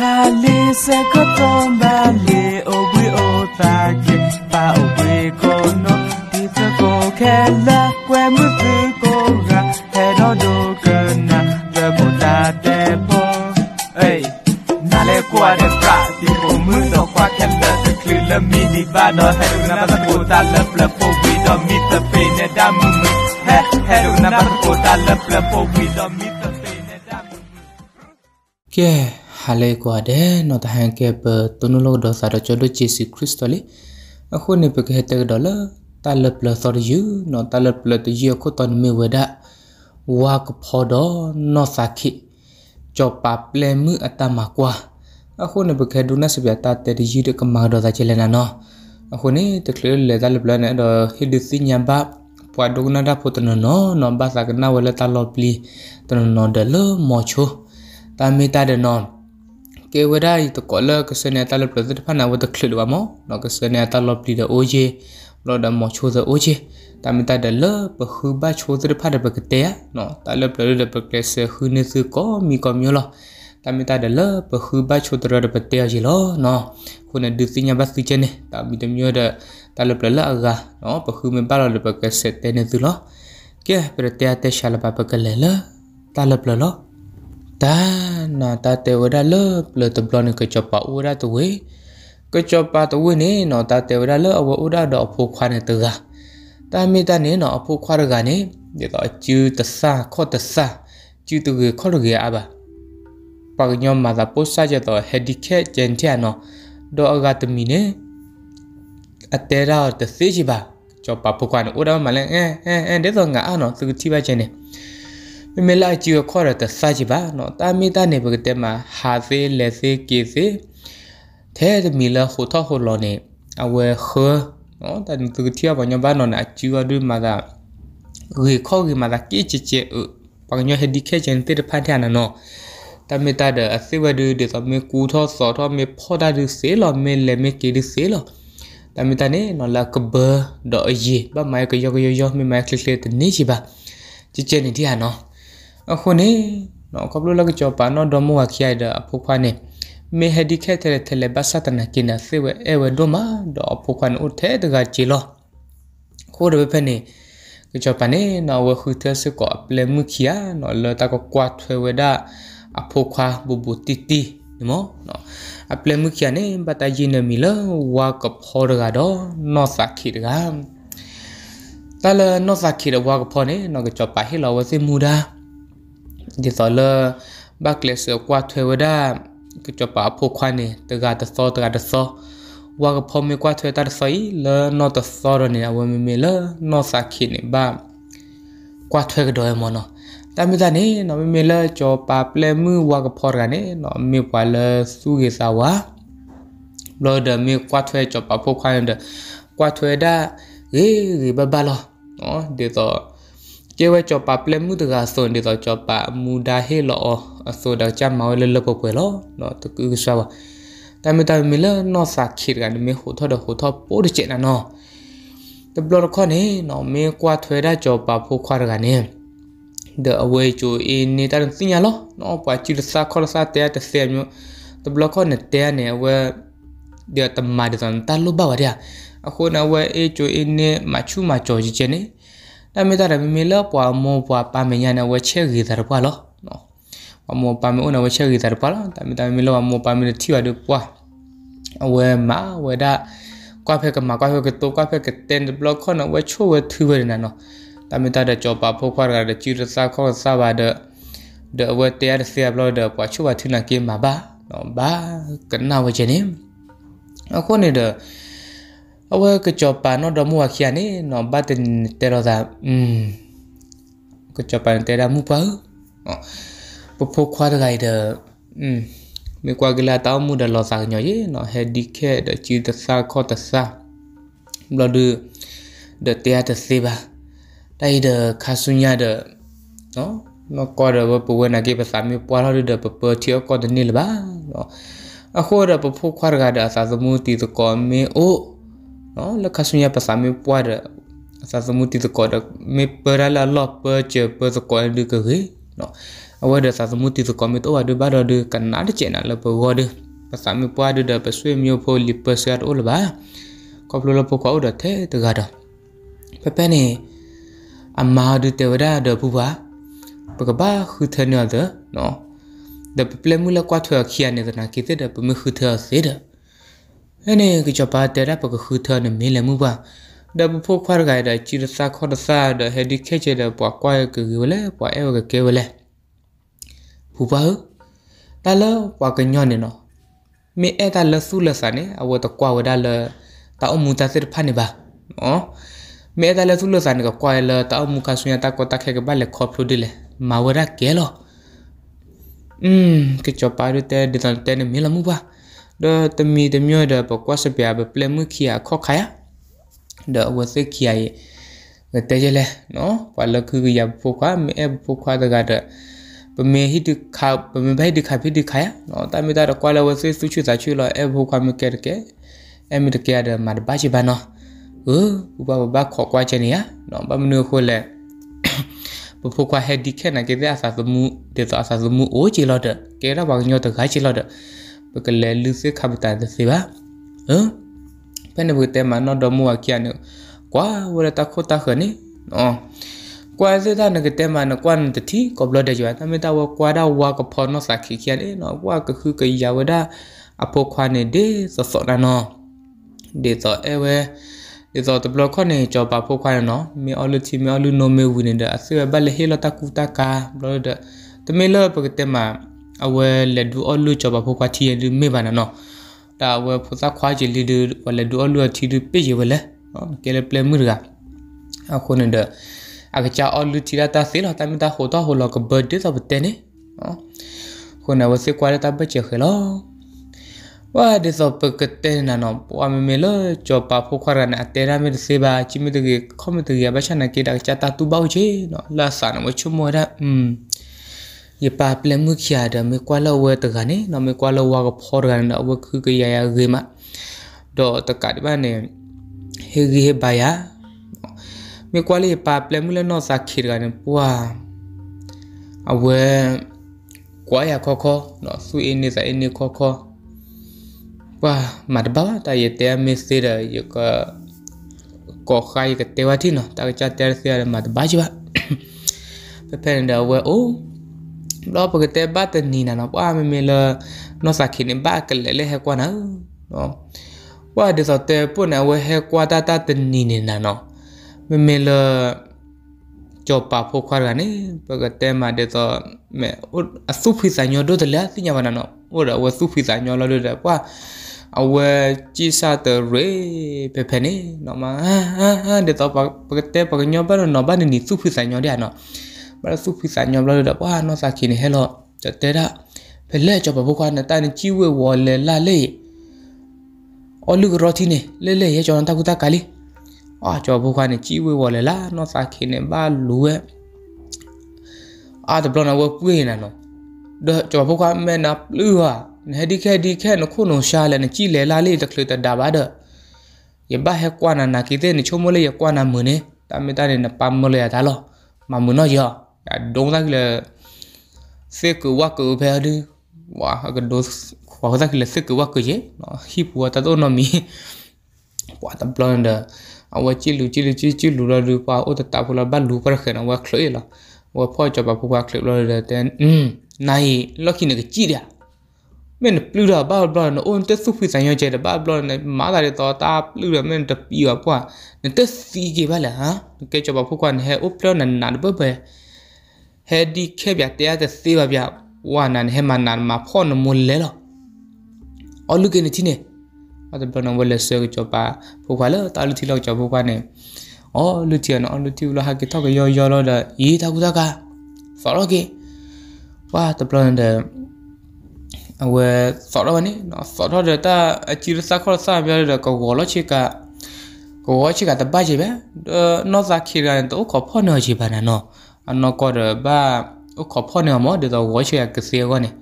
hali se kotomba le ogwe otake pa ogwe kono dite ko kela kwe mutu koga herodo kana debo tate po hey nale kwa de pra ti po mu no kwa kela se klila mi di ba no heru na ba ko ta la pla po bi do mi te pe ne da mu he heru na ba ko ta la pla po bi do mi te pe ne da mu ကဲဟာလေကွာတဲ့နော်တဟန်ကဲပတနုလောဒေါ်စာတော့ချလို့ချီစီခရစ်တိုလေအခုနေပကဟတဲ့ဒေါ်လာတာလပလဆော်ယူနော်တာလပလတယူခုတန်မေဝဒဝါကဖော်ဒေါ်နော်စာခိကြောပပလဲမှုအတမကွာအခုနေပကဒုနစပြတာတဲ့ယူတကမာဒေါ်စာချေလနာနော်အခုနေတကလလေတာလပလနဲ့တော့ဟီဒစီညာဘာပွာဒုနာဒါဖုတနနော်နော်ဘာစာကနာဝလတာလောပလီတနနော်ဒလမောချိုတာမီတာဒနော်ကေဝဒိုင်တကောလကစနေတာလပလတ်ဖနာဝတခလဝမောနကစနေတာလပလီဒအိုဂျေဘလဒမောချိုဇအိုဂျေတမတဒလပခုဘချိုဇရဖဒပကတေနော်တလပလဒပကလစခုနေစကောမီကောမျိုးလောတမတဒလပခုဘချိုဇရပတေဂျီလောနော်ခုနဒုစိညာဘစုချနေတမတမျိုးဒတလပလလအဂါနော်ပခုမပါလပကစတေနေသူလောကဲပရတေတေရှာလပပကလေလတလပလလော ta na ta te ora lo plo to blon ko chopa ora to we ko chopa to we ne no ta te ora lo awa ora do pho khwa ne to ga ta mi ta ne no pho khwa ra ga ne de to chu ta sa kho ta sa chu to ge kho ge aba pa nyom ma da po sa ja to handicap jen tia no do aga to mi ne a te ra ta se ji ba chopa pho khwa ne ora ma le eh eh de to nga a no su ti ba chen ne မမလာချီခေါ်ရတဲ့စာချပါနော်တာမီတာနေပကတဲ့မှာဟာစေလက်စေကေစေထဲမီလာခုထခုလောနေအဝဲခေနော်တန်သူတီဘာညဘာနော်အချီဝဒူမာဒါရေခေါ်ရမာဒါကေချီချေဘာညဟဒီခဲချန်တေဖန်ထနာနော်တမီတာတဲ့အစိဝဒူဒီသမီကူထောဆောထောမေဖောဒါဒူစေလောမေလေမေကေဒီစေလောတမီတာနေနော်လာကဘဒေါ်အေဘာမိုက်ကယောကယောယောမေမိုက်ကလစ်လက်နေချီပါချီချေနေတီဟာနော်อะคนนี้น้องก็รูกจบปาน้องดมว่าขี้อายเดพูกพันนี่ยไม่ให้ดิแค่เทเลเทเลบัสตันกินาะซีเวเอวดมาดอกพูกพันอุทเทดกาจิโลคนเดียป็นเนี่ยก็จบปานี่ยน้องว่าคือเธอสกอบเลมุขี้อายน้องเลือตาก็กวาดเทเวดาอะพวกพันบุบติตีนี่มั้งน้อะเปลมุขี้อายนี่บัตรจีนมิลล์ว่ากับพอร์กาดอน้อสักคิดกันแต่ละน้อสักคิดว่ากับพอเนี่ยน้องก็จบปะให้เราว่าเมูดาဒီသော်လဘက်လက်စ်ကွာထွေဝဒကချပါဖို့ခွနေတကတသောတကတသောဝါကဖော်မီကွာထွေတတ်ဆိုင်လနောတသောရနေအဝမီမီလနောစာခိနေဘာကွာထွေကဒေါ်မနောတမီဇာနေနော်မီမီလကြောပါပလဲမှုဝါကဖော်ရနေနော်မီပွာလစုကေစာဝါလော်ဒမီကွာထွေကြောပါဖို့ခွနေကွာထွေဒါရေးဘဘလောနော်ဒီတော့ကျေဝဲကြောပါပလက်မှုတကစွန်ဒီတော့ကြောပါမူဒါဟေလောအစောတော့ချမောလလပကွယ်လောတော့တကူဆာပါတမတမီလနော်စာခိရန်မေဟိုထတော့ဟိုထပိုးချေနာနော်တဘလခေါနေနော်မေကွာထွေတာကြောပါဖိုးခွာရကနေ the away to in နေတာတင်ရလောနော်ပွာချီလစာခေါ်စာတဲတဆဲမျိုးတဘလခေါနေတဲနေဝဲဒီတမ္မာဒန်တလူပါဝရအခုနဝဲ a to in မချူမချောကြီးချေနေဒါမေတာရမီမီလပွားမောပွားပါမညာနဝချက်ရီတာပွားလောနော်ဝမောပါမဥနဝချက်ရီတာပွားလောဒါမေတာမီလဝမောပါမီတီဝါဒပွားအဝဲမဝဲဒါကွာဖက်ကမကွာဖက်ကတိုကွာဖက်ကတန်ဘလော့ခနဝချိုဝထူဝရနနော်ဒါမေတာရကြောပါဖောခွာရတဲ့ချီရစာခေါ်စာပါတဲ့ဒဝတ်တရားစီဘလော့ဒပွားချိုဝထူနာကေမဘာနော်ဘာကနဝချနေအခုနေတဲ့အဝဲကကြောပါနော်တော့မူအခရနေနော်ဘတ်တင်တေရသာอืมကကြောပါတေရမူပါပဖို့ခွာတဲ့ rider อืมမေကွာကလာတောင်းမှုတဲ့လောစာညော်ရေနော် handicap တဲ့ချီတစာခေါ်တစာဘလဒူတဲ့တရားတစေပါတိုက်တဲ့ခါဆုညတဲ့နော်နော်ကောရဘပဝနာကေပစာမီပွာလာတဲ့ပပချီကောတဲ့နိလပါနော်အခုရပဖို့ခွာရကတဲ့အစာသမှုတီတကောမေအို့နော်လခဆုညာပစာမေပွားရအစသမုတိတကောဒမေပရလာလောပချေပစကောဒကရေနော်အဝဒစသမုတိတကောမေတော့ဒဘာဒကနာဒချေနာလပဝဒပစာမေပွားဒပဆွေမျိုးဖိုလီပစရတ်အိုလဘာကောပလလပကောဒတဲ့တကားတော့ပပနေအမာဒတေဝဒါဒပူပါပကဘာခုထနေတယ်နော်ဒပပလမူလကွာထွာခီယနေတဲ့နာကိတဲ့ဒပမခုထဆေတဲ့ ene ki chapa tera pa khu tha ne mi le mu ba da bu pho phar ga da chi sa kho da sa da he di khe che da pa kwa ke gi le pa e ga ke le bu ba ta lo pa ke nyon ne no mi e ta lo su lo sa ne a wo ta kwa wa da lo ta o ta sir pha ne ba o mi e ta lo su lo sa ne ga kwa lo ta o mu ka su ya ta ko ta khe ga ba le kho phu di le ma wa ra ke lo ừm cái chapa ru te di tan te ne mi la mu ba ဒါတမီတမျိုးဒါပကွာစပြဘပလမှုခီယာခော့ခါယာဒါဝသခီယာရဲ့တဲကြလေနော်ပလခုကရဖို့ခွာမဲဖို့ခွာတကားတဲ့ပမေဟိတခါပမေဘိုင်တခါဖိတခါယာနော်တမီတာကွာလဝသစုချူစာချူလောအဖို့ခွာမကဲတကဲအမီတကဲရမှာဘာချီဘာနော်ဟိုဥပဘာခော့ကွာချင်ရနော်ဘာမနူခိုလဲပဖို့ခွာဟက်ဒီခဲနာကေတဲ့အစာသမှုဒေသအစာသမှုအိုးချီလောတဲ့ကဲရဘာညောတခါချီလောတဲ့ပကလဲလူစစ်ခပ်တာတစီပါဟမ်ဖဲနေဘူးတဲမနော်ဒမူအကျန်ကွာဝရတခိုတာခနိနော်ကွာစေတာနကတဲမနကွမ်တတိကဘလဒကြွာတမတာဝကွာဒါဝါကဖော်နစခိကျန်နော်ကွာကခုကရဝဒအဖိုခွာနေဒေစစောနာနော်ဒေစောအဲဝဲဒီတော့ block နဲ့ကြောပါဖို့ခွာရနော်မေအလူတီမေအလူနိုမေဝင်တဲ့အစဘလဟေလတာကူတာကာဘလောဒတမေလပကတမအဝဲလက်ဒူအော်လူချဘဖို့ကွာတီလူမေဘာနာနော်တာဝဲဖုစာခွာချီလူဝလက်ဒူအော်လူတီလူပြေရဝလဲနော်ကဲလေပလေမူရာအခုနေတဲ့အကချာအော်လူတီလာတာစေလာတာမီတာဟိုတော့ဟိုလောကဘတ်ဒေးသဘတဲနေနော်ခုနဝစေကွာတာဘချေခဲလောဝါဒီစပကတဲနာနောပွာမမေလချောပါဖိုခရနာတဲရာမေစေဘာချိမီတကေခမတကေဘချနာကေတာချတာတူဘောက်ချေနော်လာဆာနမချုမောရာอืมย่ปาเปลมือขียดมีควาลาวตกันเนาะมีควาลาวกับพอร์กันนะว่าคือกยายาเกมะดอตกัดบ้านเนี่ยเฮกีเฮบายามีควาลีปาเปลมือเลนอสักขีดกันเนี่ยว่าเอาเวควายาคอคอเนาะสุเอ็นนี่สัเอ็นนี่คอคอว่ามาดบ้าตาเยเตียมิสเตอร์ยก็ก็ใครก็เทวที่เนาะแต่จะเตียเสียมาดบ้าจ้ะเพื่อนเดาว่าโอ้ lo pa te ba ta ni na no pa me me la no sa khine ba ka le le he kwa na no wa de so te pu na we he kwa ta ta ta ni ni na no me me la cho pa pho khwa ga ni pa ka te ma de so me a su phi sa nyo do de la si nya ba na no o da we su phi sa nyo lo lo de pa အဝဲကြည်စားတဲ့ရေပေပနေနော်မဟာဟာတဲ့တော့ပကတဲ့ပကညောပါနော်ဘာနေနိစုဖိဆိုင်ညောတဲ့နော် bara su pisa nyom lo da wa no sa kini hello ta te da pe le cho ba bu kwa na ta ni chi we wo le la le o lu ro ti ne le le ye cho na ta ku ta ka li a cho bu kwa ni chi we wo le la no sa kini ba lu we a da blo na wo pu ye na no da cho bu kwa me na lu ha ne di ke di ke no ku no sha le ne chi le la le ta klu ta da ba da ye ba he kwa na na ki te ni cho mo le ye kwa na mu ne ta me ta ne na pa mo le ya ta lo mà muốn nói giờ 동작이라 세크 와크 베르 와 아까 도스 과학이라 세크 와크지 힙 와타 도노미 와타 블런더 아와 칠루 칠루 칠루 라루 파 오타 타불라 발루 파르케나 와 클레라 와 포저 바 포가 클레라 덴 나이 럭키네 그 찌랴 맨 플루라 바블런 온 테스 피산 요제 바블런 마다레 또타 플루라 맨더 피와 포아 네테스 이게 발라 하 케저 바 포관 헤 오플런 난나르베 ဟဲဒီခဲပြတရားသက်သေးပါဗျဝါနန်ဟဲမနန်မဖောနမုလလေလောအလူကနေချင်းနေအတဘနဝလဆေကချပါဖိုခွာလောတာလူတီလောက်ချဖိုခွာနေအော်လူတီနော်လူတီလဟာကတောကယောယောလောဒါရေးတာကူတာကဖာရောကေဝါတဘလန်ဒအဝဲဆော်တော့နိနော်ဆော်တော့တာအချီရစခေါ်စာပြရတော့ကောကောလောချေကကောချေကတပတ်ချေပဲနော်စာခေရန်တော့ခေါ်ဖော်နော်ချေပါနာနော်อันนอกอดบ้าขอพ่อเนี่ยมอเดี๋ยวเราหัวเชียกเสียก่อนเนี่ย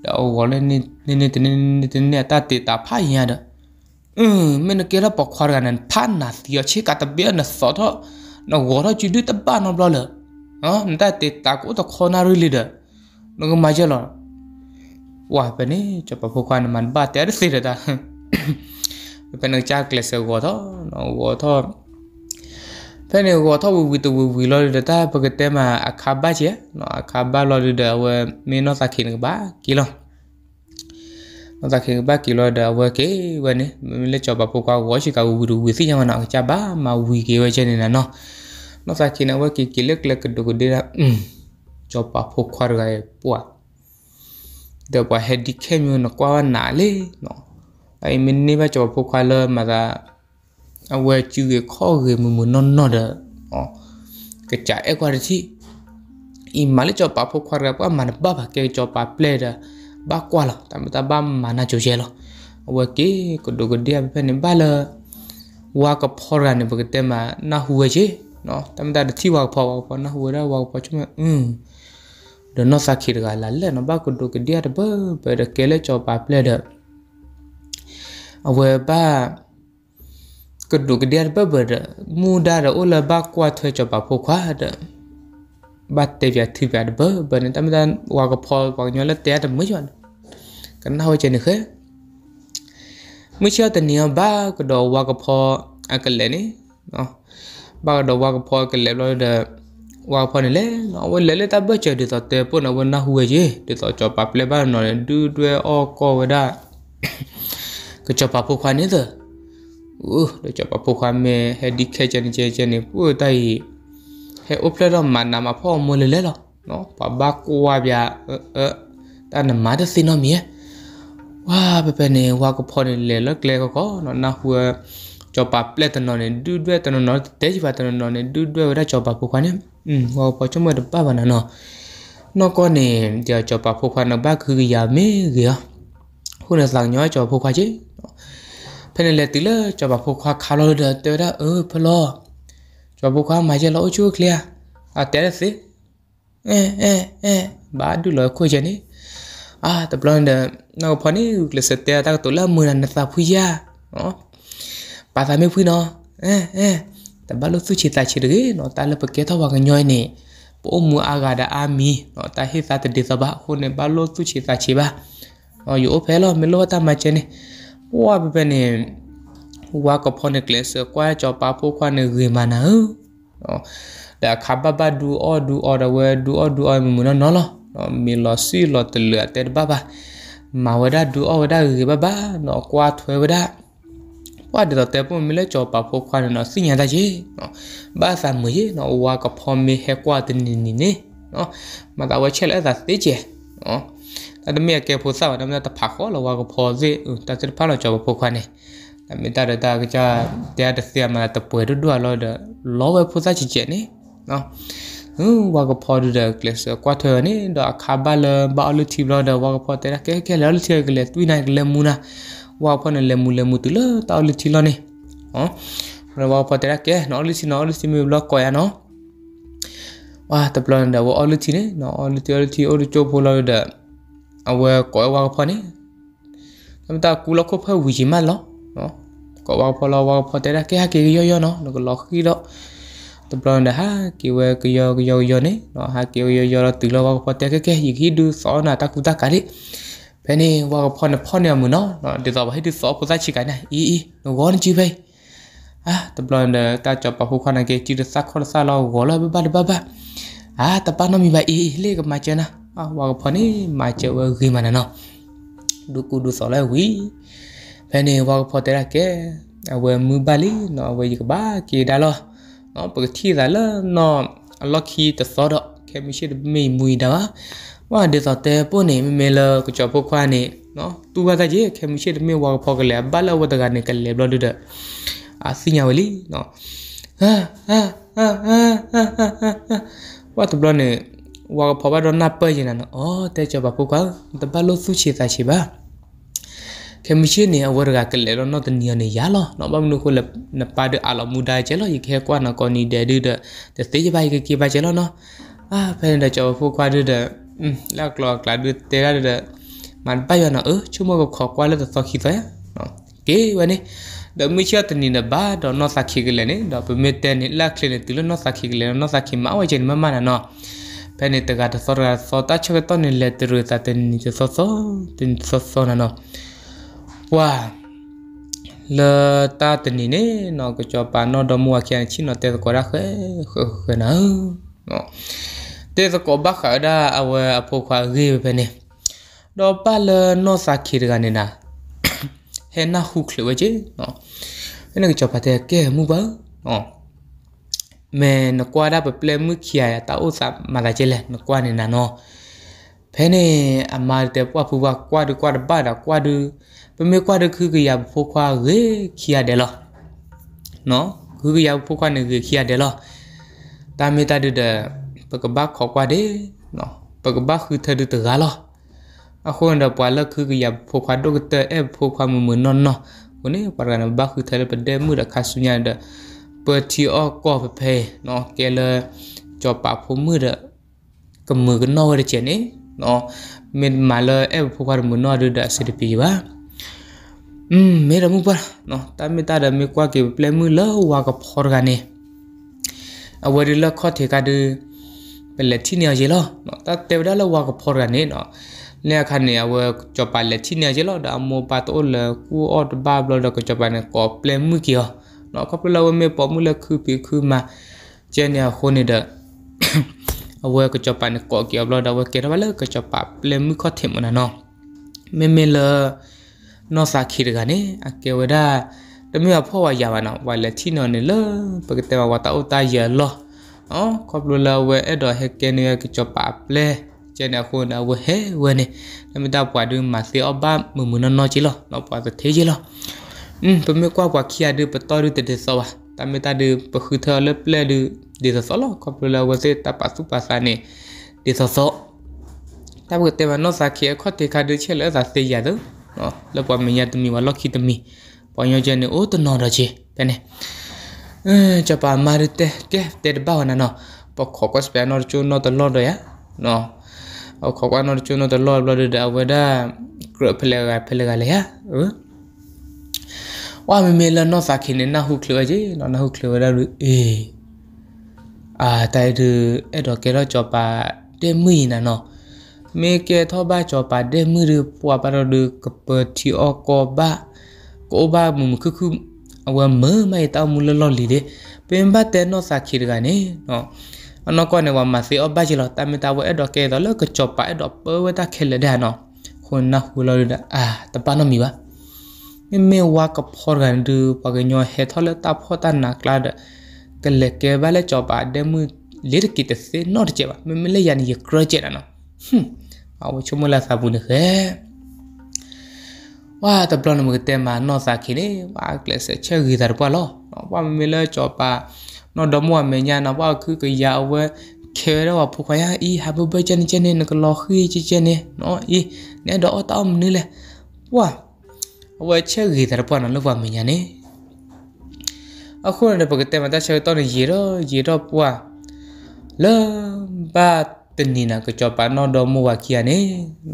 เดี๋ยวหัวเ่นนี่นี่นี่นี่นี่นี่ตาติตาพ่ายเฮียเด้ออืมไม่นึกเกล้าปอกควากันนั้นพานนะเสียชีกัตเบียน่ะสอดน่ะหัวเราจุดด้วยตบ้านนอบลาเลยอ๋อนั่นตาติตากูตะคอนารุลีเด้อนากมาเจอหรอว่าเป็นนี่จะปะพกวันมันบ้าเต้ยด้สิเด้อเป็นนักจ้าเกลเสียหัวท้อน่ะหัวท้อ thế này gọi thâu vui tụ vui vui lo được ta bật cái mà akaba chứ nó akaba lo được đâu mình nó ta khiến ba kilo nó ta khiến ba kilo đâu cái vậy nè mình lấy cho bà phụ qua gọi chỉ cả vui đủ vui xí nhưng mà nó cha ba mà vui kia vậy cho nên là nó nó ta khiến nó cái kilo là cái đồ cái đó cho bà phụ qua rồi bùa được bà hết đi khem nó qua nà lê nó ai mình nè bà cho bà phụ qua lơ mà ta အဝဲကျူကခေါ်ကေမူမူနော်နော်တဲ့ဟောကကြအကွာတိอีมาเลจอปาพกควารับว่ามันบ้าบาเกจอปาเพลดบ้ากว่าล่ะแต่ไม่ตาบ้ามานาจูเจล่ะว่าเกก็ดูก็เดียเป็นบ้าละว่าก็พอรันเนี่ยปกติมาน่าหัวเจเนาะแต่ไม่ตาที่ว่าพอว่าพอน่าหัวได้ว่าพอชั่วอืมเดี๋ยวน้องสักขีดกันละเลยนะบ้าก็ดูก็เดียเด้อเบอร์เบอร์เกเลจอปาเพลดเอาไว้บ้าก็ดูกเดียร์บบเรมูดาระอุลบากว่าเธอจะบาพควาดบัดเตียที่แบบเบอร์เบอร์นั้นแต่ไม่ได้ว่าก็พอวางย้อนแล้วเตียแต่ไม่ย้อนกันน่าหัวใจนึกเหรอไม่เชื่อแต่เนี้ยบ้าก็ดอว่าก็พออากันเลยนี่เนาะบ้าก็ดอว่าก็พอกันเลยเราเดอว่าพอนี่เลยเนาะวันเลยเลยแต่เบอร์เจอเดี๋ยวต่อเตะปุ่นเอาวันน่าหัวใจเดี๋ยวต่อจบปับเลยบ้านหน่อยดูด้วยอ้อก็ได้ก็จบปับพวกควานี่เถอะอู้เดี๋ยวจะปะพวกความเมเฮดิแค่เจนเจเจนี่พูดได้เฮอุปแล้วมันนำมาพ่อมือเลยเลยหรอเนาะปะบักกัวเบียเออเออแต่หนมาได้สินอมีว้าไปเป็นเนี่ยว่าก็พอเนี่ยเลยแล้วเลยก็ก็เนาะนะหัวจอปะเปลตนนเนี่ยดูด้วยตนนเตจิปะตนนเนี่ยดูด้วยได้จอปะพวกความเนี่ยอืมว่าพอจะมือดับป้าบ้านเนาะနော်ကောနေကြော်ပဖို့ခွာနဘခူရမေရခုနဆောင်ညောကြော်ဖို့ခွာချေနေလေတိလကျဘဖုခွာခါလို့တဲ့တဲ့အဖလောကျဘဖခွာမကြလို့ချိုကလျာအတဲစီအဲအဲအဲဘာဒူလခွေချနေအာတပလန်ဒနော်ဖနီကလစတဲ့တာတူလာမနနသဖူယာနော်ပါသမီဖူနော်အဲအဲတဘလို့စုချီတာချီရေနော်တာလပကေတော့ဝငညွိုင်းနေပိုမူအာဂါဒအာမီနော်တာဟိသတဒီသဘာခုန်ဘလို့စုချီတာချီပါနော်ယူအဖဲလို့မလို့တာမချနေဝါဘဘနေဝါကဖောနက်ကလစကွာချောပါဖိုးခွာနေရေမနာအော်ဒါခဘဘဒူအော်ဒူအော်ဒဝဲဒူအော်ဒူအော်မမနနော်လားမီလစီလတလတဲ့ဘဘမဝဒဒူအော်ဝဒရေဘဘနော်ကွာထွဲဝဒဝါဒတော့တဲ့ပုံမီလဲချောပါဖိုးခွာနေနော်စညာတကြီးနော်ဘာသာမွေနော်ဝါကဖောမီဟဲကွာတဲ့နီနီနေနော်မတော်ဝဲချက်လဲသာသေးကျနော်แต่เมียแกพูดเศร้าน้ำตาตะผักก็เราว่าก็พอสิแต่จะพักเราจะบอกพวกคนนี่แต่ไม่ตาเดตาก็จะเดียดเสียมาตะเปิดด้วยเราเดล้อไว้พูดซะจีเจนี่เนาะဟူဝါကဖော်ဒူဒကလစ်ကွာထော်နေတော့အခါဘလဘာလူတီဘလဒဝါကဖော်တဲ့ကဲကဲလော်လူတီကလေတွိနိုင်လေမူနာဝါဖော်နေလေမူလေမူတူလတောက်လူတီလနေဟောရဝါဖော်တဲ့ကဲနော်လူစီနော်လူစီမီဘလကောရနော်ဝါတပလန်ဒဝါလူတီနေနော်လူတီလူတီအိုလူချိုဖိုလာဒအဝဲကောဝါဖော်နေသမတာကူလခုဖဝီဂျီမလောနော်ကောဝါဖော်လောဝါဖော်တဲ့ကဲဟာကေယောယောနော်ငလောခီတော့တပလန်ဒဟာကေဝဲကယောကယောယောနေနော်ဟာကေယောယောတူလောဝါဖော်တဲ့ကဲကဲယီခီဒူစောနာတကူတကလေးဖဲနေဝါဖော်နေဖော်နေမနော်နော်ဒီတော့ဟိဒီစောပစာချီကနေအီအီနော်ဝါနကြီးပဲအာတပလန်ဒတာချပခုခနာကေချီဒစခရစလောဝါလဘဘဘဘအာတပနမီဘအီလေကမချနာအာဝါဖနီမာချေဝဂီမနနော်ဒုကူဒုဆောလဲဝီဖနေဝါဖော်တရကဲအဝဲမူပါလီနော်အဝဲကဘာကေဒါလောနော်ပကတိဒါလနော်အလော်ခီတဆောတော့ခဲမရှိတမေမူဒါဝါဒေသတဲပို့နေမေလကချပုခွာနေနော်သူကကကြီးခဲမရှိတမေဝါဖော်ကလေဘာလဝတကနေကလေဘလောဒဒအစညာဝလီနော်ဟာဟာဟာဟာဟာဝတ်ဘလောနေဝါကဖော်ပါတော့နာပယ်ရင်နော်အော်တဲ့ချပါပုကတပတ်လို့စုချေတာရှိပါခေမရှိနေအဝရကကလေနော်တနီနေရလောနော်ဘာမနုခုလနပါဒအလမူဒိုင်ချေလောယခေကွာနကောနီဒဲဒဲတဲ့တေးပိုက်ကကေပါချေလောနော်အာဖဲတဲ့ချောဖုခွာဒဲလောက်လောက်လာဒဲတေရဒဲမန်ပါရနော်အချုမကခေါ်ကွာလက်တော့ခိတဲ့နော်ကေဝနေဒမီချတ်နီနဘာတော့နော်သခိကလေနေတော့ပမေတဲနေလက်ခလေနေတူလို့နော်သခိကလေနော်သခိမအဝချင်မမနာနော် peni te gata sorga so ta choke to ni le tiru ta ten ni so so ten so so na no wa le ta ten ni ne no ko cho pa no do mua kya chi no te ko ra khe khe na no te ko ba kha da awa apo kwa ge pe ne do pa le no sa khir ga ne na he na hu khle we je no ene ko cho pa te ke mu ba no me no kwada pe ple mu khia ya ta osa mala jele no kwa ne na no phe ne amar te kwa phu wa kwa du kwa da ba da kwa du pe me kwa du khu ge ya pho kwa ge khia de lo no khu ge ya pho kwa ne ge khia de lo ta me ta de de pe ka ba kho kwa de no pe ka ba khu the de te ga lo a kho nda pa la khu ge ya pho kwa do te e pho kwa mu mu no no ko ne pa ra na ba khu the le pe de mu da kha su nya da เปิดที่ออกก่อไปเพเนาะแกเลยจอบปากผมมืดอะกับมือก็นอกเลยเจนี่เนาะเม็ดมาเลยเอฟพวกเราหมุนนอดูดะสิปีวะอืมเมรมุปะเนาะตามเมตาดมีกว่าเก็บเพลมือเลวว่ากับพอร์กันเนี่ยเอาไว้ดีละข้อเทกาดือเป็นเลที่เนี่ยเจลอเนาะตาเตวได้ละว่ากับพอร์กันเนี่ยเนาะเนี่ยคันเนี่ยว่าจบไปเลที่เนี่ยเจลอดามโมปาโตเลกูออดบาบลอดก็จบไปเนี่ยก็เพลมือเกี่ยวနော်ကပလဝမေပေါ်မူလခုပီခုမာကျန်ရခုန်နေတဲ့အဝဲကချပန်ကောကီအဘလဒဝဲကေရဘလကချပပလေမှုခတ်ထေမနနော်မေမေလနော်စာခိရကနေအကေဝဒတမျိုးဖော့ဝရပါနော်ဝိုင်လက်တီနော်နေလပကတေဝတာဥတာရလောအော်ကပလလဝဲအဲ့တော့ဟက်ကေနီယကချပပလေကျန်အခုနာဝဟဲဝနေနမတာပွားတွင်မစီအဘမမနနော်ချီလောနော်ပွားသသေးချီလောอืมผมไม่กว่ากว่าขี้ดื้อปตอดื้อเด็ดสวะตามไม่ตาดื้อปคือเธอเลิกเล่ดื้อเด็ดสวะหรอขอบเราว่าเสตาปัสสุปัสสานี่เด็ดสวะถ้าเกิดแต่วันนอสักเขียข้อเทคาดื้อเชื่อแล้วสัตเสียดื้อเนาะแล้วพอมีญาติมีว่าล็อกขี้ตมีพอยอเจเนี่ยโอ้ตัวนอนระเจเป็นเนี่ยเออจะปามาริเตแกเต็ดบ้านะเนาะปกขอก็สเปนอร์จูนอตลอดเลยอะเนาะเอาขอก็นอร์จูนอตลอดบลอดเดอเวด้าเกลือเพลกาเพลกาเลยอะเออဝါမေမေလနောစာခိနေနာဟုခလွေကြီးနော်နာဟုခလွေရလူအေးအာတိုင်တူအဲ့တော့ကေတော့ကြောပါတဲ့မွေနာနော်မေကေသောဘာကြောပါတဲ့မွေရပွာပါရဒကပတီအောကောဘာကိုဘာမမခခုအဝမမိုင်တောက်မူလလော်လီတဲ့ပင်ဘတ်တဲ့နောစာခိရကနေနော်အနောက်ကနေဝမစီအဘချီလောတာမီတာဝဲအဲ့တော့ကေတော့လကကြောပါအဲ့တော့ပဝဲတာခဲလက်တဲ့နော်ခွန်နာဟူလော်ရတာအာတပနမီပါเมว่ากับพอกันดูปากันยอเหตุทะเลตาพอตานักลาดกันเลเกบาเลจอบาเดมือลิรกิตเซนอดเจบะเมเมเลยานี่กระเจนะเนาะฮึมเอาชมลาซาบุนเฮว่าตบลอนมือเต็มมานอสักินีว่าเกลเซเชื่อกีดาร์กว่าลอว่าเมเลจอบานอดมัวเมียนะว่าคือกยาวเวเคเรว่าผู้ขยาอีฮับเบอร์เจนเจนนี่นก็ลอขี้เจนเนี่เนาะอีเนี่ยดอกตอมนี่แหละว่าအဝဲချက်ကြီးတဲ့ပွားနလို့ပါမညာနေအခုနဲ့ပကတဲ့မတချက်တော့ရေတော့ရေတော့ပွားလမ်ဘာတနီနာကချပနော်ဒမဝကီယနေ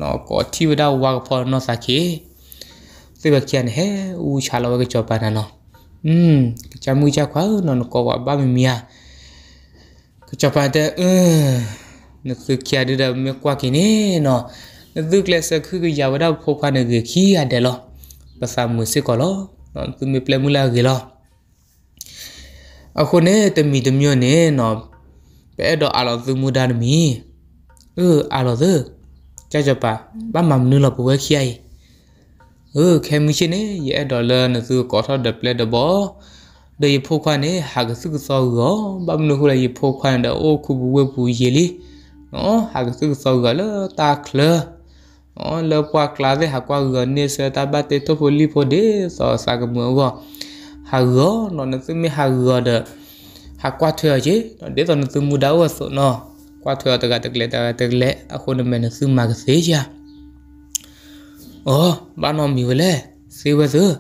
နော်ကောတီဝဒဝါကဖော်နော်စာခေစေဘကီယနေဟဲဦးချာလဝကချပနာနော်อืมကချမူချခွာနော်ကောဝဘာမီမီယာကချပတဲ့အင်းနခုကီယဒဒမကွာကီနေနော်နဒုကလက်စခုကရဝဒဖောခွာနေကီယဒဲလောပစာမွေစစ်ကောလောနော်သူမေပလမူလာကေလောအခုနဲ့တမီတမျိုးနဲ့နော်ပဲတော့အလောသူမူဒါနမီเออအလောသကြာကြပါဘာမှမနူးလို့ပွဲခိုင်เออเคมิชินเนี่ยเยดอลลาร์นะซูกอทอดเปลดบอดยพควานเนี่ยหากซึกซอกอบัมนุคุลายพควานดอโอคุบุเวปูเยลีเนาะหากซึกซอกอลตาคลอ on le poa clave ha qua gane se ta ba te to poli po de so sa ga mo go ha go no na se mi ha go de ha qua thua chứ nó để tao từ mu đau sợ nó qua thua tao gạt lệ tao gạt lệ à khôn mình à? ờ, nó xưng mà cái thế chưa ô bạn nó mi lệ xí bơ xứ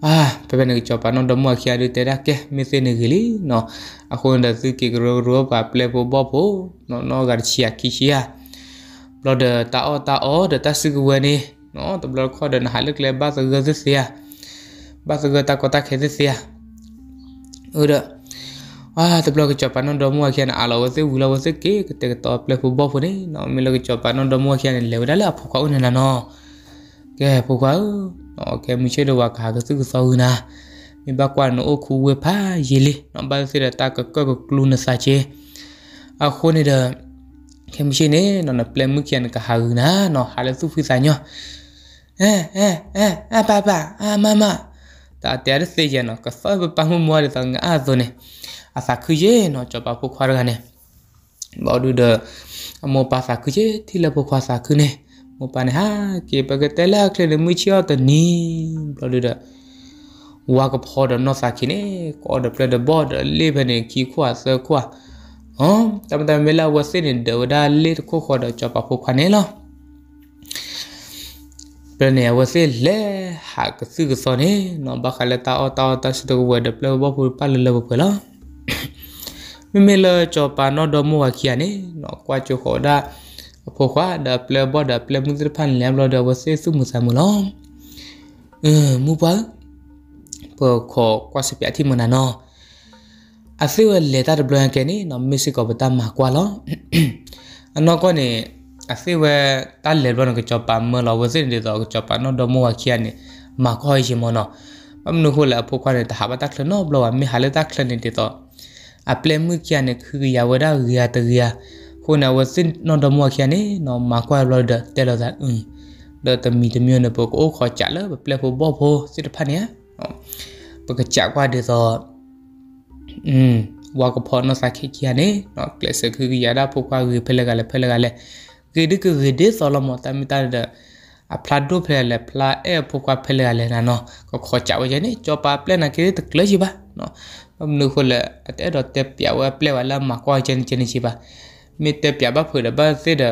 à bây giờ cho chọp nó đâm mà khi đi tới đó kia mình sẽ nâng lên nó à khôn đã xứ cái rô rô và ple po bo po nó nó gạt chia kia chia lo de ta o ta o de ta sư quên đi nó tập lo khó de hại lực lên ba giờ gơ rất xia ba giờ gơ ta có ta khé rất xia ừ đó à tập lo cái chọp à, nó đó mua khi nào alo sẽ vui lâu sẽ cái cái tiền tập play football phụ đấy nó mi lo cái chọp nó đó mua khi nào lều đã là phục khẩu này là nó cái phục khẩu nó cái mình chơi đồ vào cả cái sự sau nè mình bao quan nó khu quê phá gì li nó bao giờ ta cái có cái luôn là sao chứ à khôn này đời เข้มชินเน่นอนเปลมุกียนก็หาหน้าเนอฮาเลสุฟิซานยอเอ๊ะเอ้เอ้เอ่ป้าป้าอาแมามาตาเตอรเซียเนาะก็สอบปังมัวเรยังอาโซเนอาสักคือเยนาะจบปาพวควารกันเนบอดูเดอโมปาสักคืเยที่ละพวกควาสักคือเนโมปาเนฮะเก็บไปก็แต่ละเคลมือเชียวตันนี้บอดูเดอว่ากบพอเอนอสักคือเนก็เดเปลเดบอด เลเบเนคีขวาเซอขวาဟောတမတမဲလာဝစင်းဒေဝဒါလေးကိုခေါ်တော့ချပဖို့ခနေလားပြန်ရဝစေလေဟာကစုကစနေနဘခလတာအတာတစတကဝဒပလဘပူပလလဘပလာမမေလချပါနောဒမဝကီယနေနကွာချိုခေါ်ဒါဖောခွာဒါပလဘဒါပလမစဖန်လမ်လဒဝစေစုမစမလောအမူပါပေါ်ခေါ်ကွာစပြတိမနနောအဖေဝလေတာဘလန်ကနေနော်မစ်စစ်ကဘတာမကွာလောအနောက်ကနေအဖေဝတာလေဘလန်ကချပါမလောဝစင်ဒီတော့ကချပါနော်ဒမိုဝခိယနေမခွိုင်းရှိမနော်အမနုခလအဖိုးခွားနေတာဘာတက်လနော်ဘလောမေဟာလေတက်လနေတေတော့အပလေမှုခိယနေခရီယဝဒရီယာတရီယာခုနဝစင်နော်ဒမိုဝခိယနေနော်မခွိုင်းလောဒတဲလောဇာအင်းတော့တမီတမျိုးနေပုတ်ကိုခေါ်ကြလပလက်ဖို့ဘောဖို့စစ်တဖက်နေပကကြကွာတေတော့อืมวากพอนอสักขี้เนี่ยเนาะเคลสคือยาดาพกว่าคือเพลกะละเพลกะละคือดิคือดิสอลมอตามิตาเดအဖလာဒိုဖလဲဖလာအေဖိုကဖလဲလဲနာနော်ကိုခေါ်ချဝရနေချောပါပလဲနာကေတကလရှိပါနော်မနုခလအတဲတော့တက်ပြဝပလဲဝလာမကွာချင်ချင်ရှိပါမေတက်ပြပါဖွေရပါစေဒ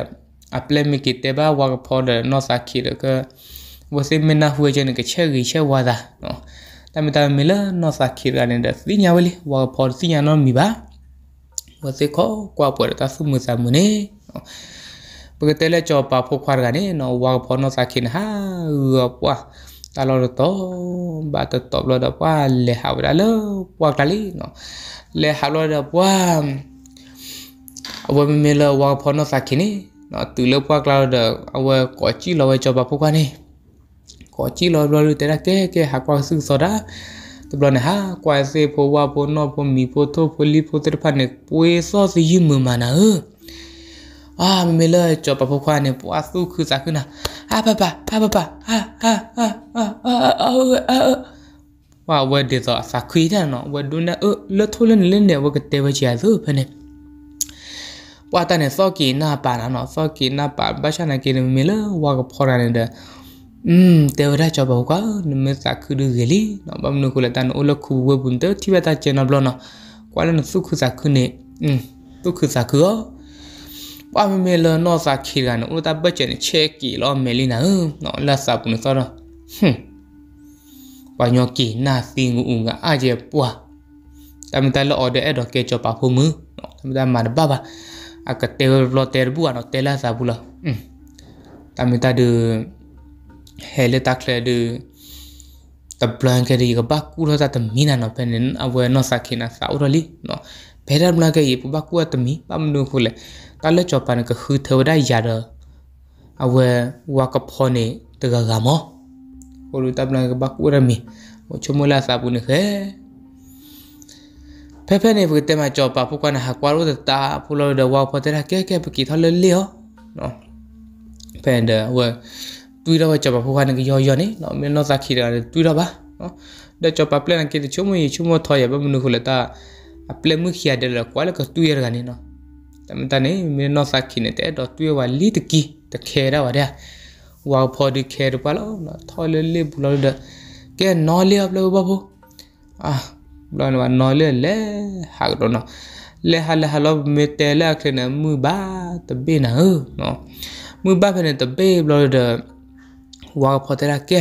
အပလဲမီကေတဲပါဝါကဖော်ဒနော်စာခီရကဝစီမနာဟွေချင်ကချဲရီချဲဝါဒါနော်တမတမေလနောစာခေရနေတဲ့ဒီညာဝလီဝါပေါ်စီယနောမီပါဝစေခောကွာပေါ်တာစုမစမနေပကတဲလက်ချောပါဖောခွာရကနေနောဝါပေါ်နောစာခင်ဟာဝါပွားတလောတော့ဘာတတော်လို့တော့ပွားလေဟာဝရလောပွားကလေးနောလေဟာလို့တော့ပွားအဝမေလဝါပေါ်နောစာခင်နော်တူလောပွားကလာတော့အဝကွာချီလောဝဲချောပါဖောခွာနေขอจีรอรอูแต่ละแก่แก่หากว่าซึ่งสดาตบลอนฮะกว่าเสพว่าพนอพมีพโทพลีพเทรพันเนี่ยป่วยซอสยิ้มมือมานะเอออ่าไม่เลยจบปะพวกควานเนี่ยปว่าสู้คือจะขึ้นนะอ่าปะปะอ่าปะปะอาอาอาอาอว่าเวดีต่อสักคุยไดนเนาะเวดูนะเออเลดทุเรนเล่นเนี่ยว่ากันเตวเชียสู้พเนี่ยว่าแต่เนี่ยสกีน่าปานะเนาะสกีน่าป่าบ้านฉันนะกินไม่เลยว่ากั็พอรันเดอเดี๋ยวไดาจะบอกว่าเมื่อสักครู่เรื่องนี้น้องบ้านนุ่งกุหลาบตันโอลกคูเวบุนเตอร์ที่ว่าตาเจนอบลอนะกว่าเรื่องสุขสักครู่เนี่ยอืมสุขสักครู่ว่าไม่เมลยน้อสักครู่กันโอ้แต่เบื่เจนเช็คกี่รอบเมลินมน้องเล่าสับนี่สัะละฮึว่าโยกีน่าซิงูงะอาเจปัวแต่เมื่อไหรเราออเดอเอ็ดกเกจจอบพูมือน้องแต่เมื่อไหรมาดบ้าบ้าอากาศเตลล์อเทวล์บัวน้องเทล่าสับปุ่ละอืมแต่เมื่อไาดูฮลตักเลดตบลังกรีกบักูรตตมีนานเป็นนอเวนสักินาสาวรลีนาะเพรบลังกรีปบักูตมีบัมนูคุเลตลจอปันก็คือเทวดายาระอเวว่ากัพอนีตกกามอคนรู้ตับลังกบักูรามีโอ้ชมุลาสาบุนเฮเพื่อนี่ฟื้นเต็มจอบปุ๊กันฮักวารุตตาพูดเราเดาว่าพอเทระเก่เก็ปกี่ท่านเลยเลี้ยวเนาะเพ่อนเดาว่า Twitter ba chapa phu khan ki yo yo ni no me no sa khi ra Twitter ba no da chapa plan ke chu mo yi chu mo tho ya ba mu nu khule ta plan mu khia de la kwala ka tu yer ga ni no ta me ta ni me no sa khi ne te do tu ye wa li ti ki ta khe ra wa da wa pho di khe ru pa lo no tho le le bu lo da ke no le ab lo ba bo ah lo no no le le ha ro no le ha le ha lo me te la khe na mu ba ta be na ho no mu ba phe ne ta be lo da ဝါဖော်တရာကဲ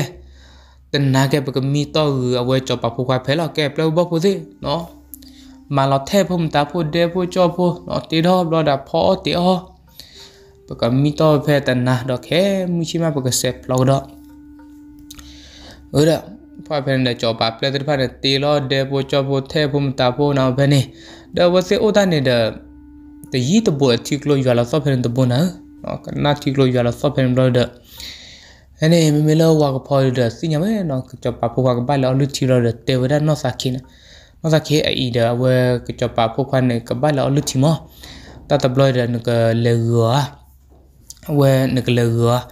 တနာကဲပကမီတော့အဝဲကြောပါဖို့ခွာဖဲလောကဲပလောဘဖို့စေနော်มาเราแทบพุ่มตาพูดเดพูดจอพูดเราตีรอบเราดับพอตีอ้อปกมีต่อแพแต่นะดอกแค่มุชิมาปกเสพเราดอกเออเด้อพ่อเพนเดจอปาเพลตพันตีรอเดพูดจอพูดแทบพุ่มตาพูดเอาเพนี่เดี๋ยววันเสาร์ด้านนี้เด้อแต่ยี่ตัวบัวที่กลัวอยู่เราสอบเพนตัวบัวนะเนาะน่าที่กลัวอยู่เราสอบเพนเราเด้อเนี่ยมีเมลวากพอเดสิยังไม่น้องจะปาพวกกับ้านเราลุทีเราเดเตวด้านนอสักคินะนอสักคิอีเดอว่กจับปาพวกคนในกับบ้านเราลุทีมอตาตบลอยเดนึกเลือเว่านึกเลือก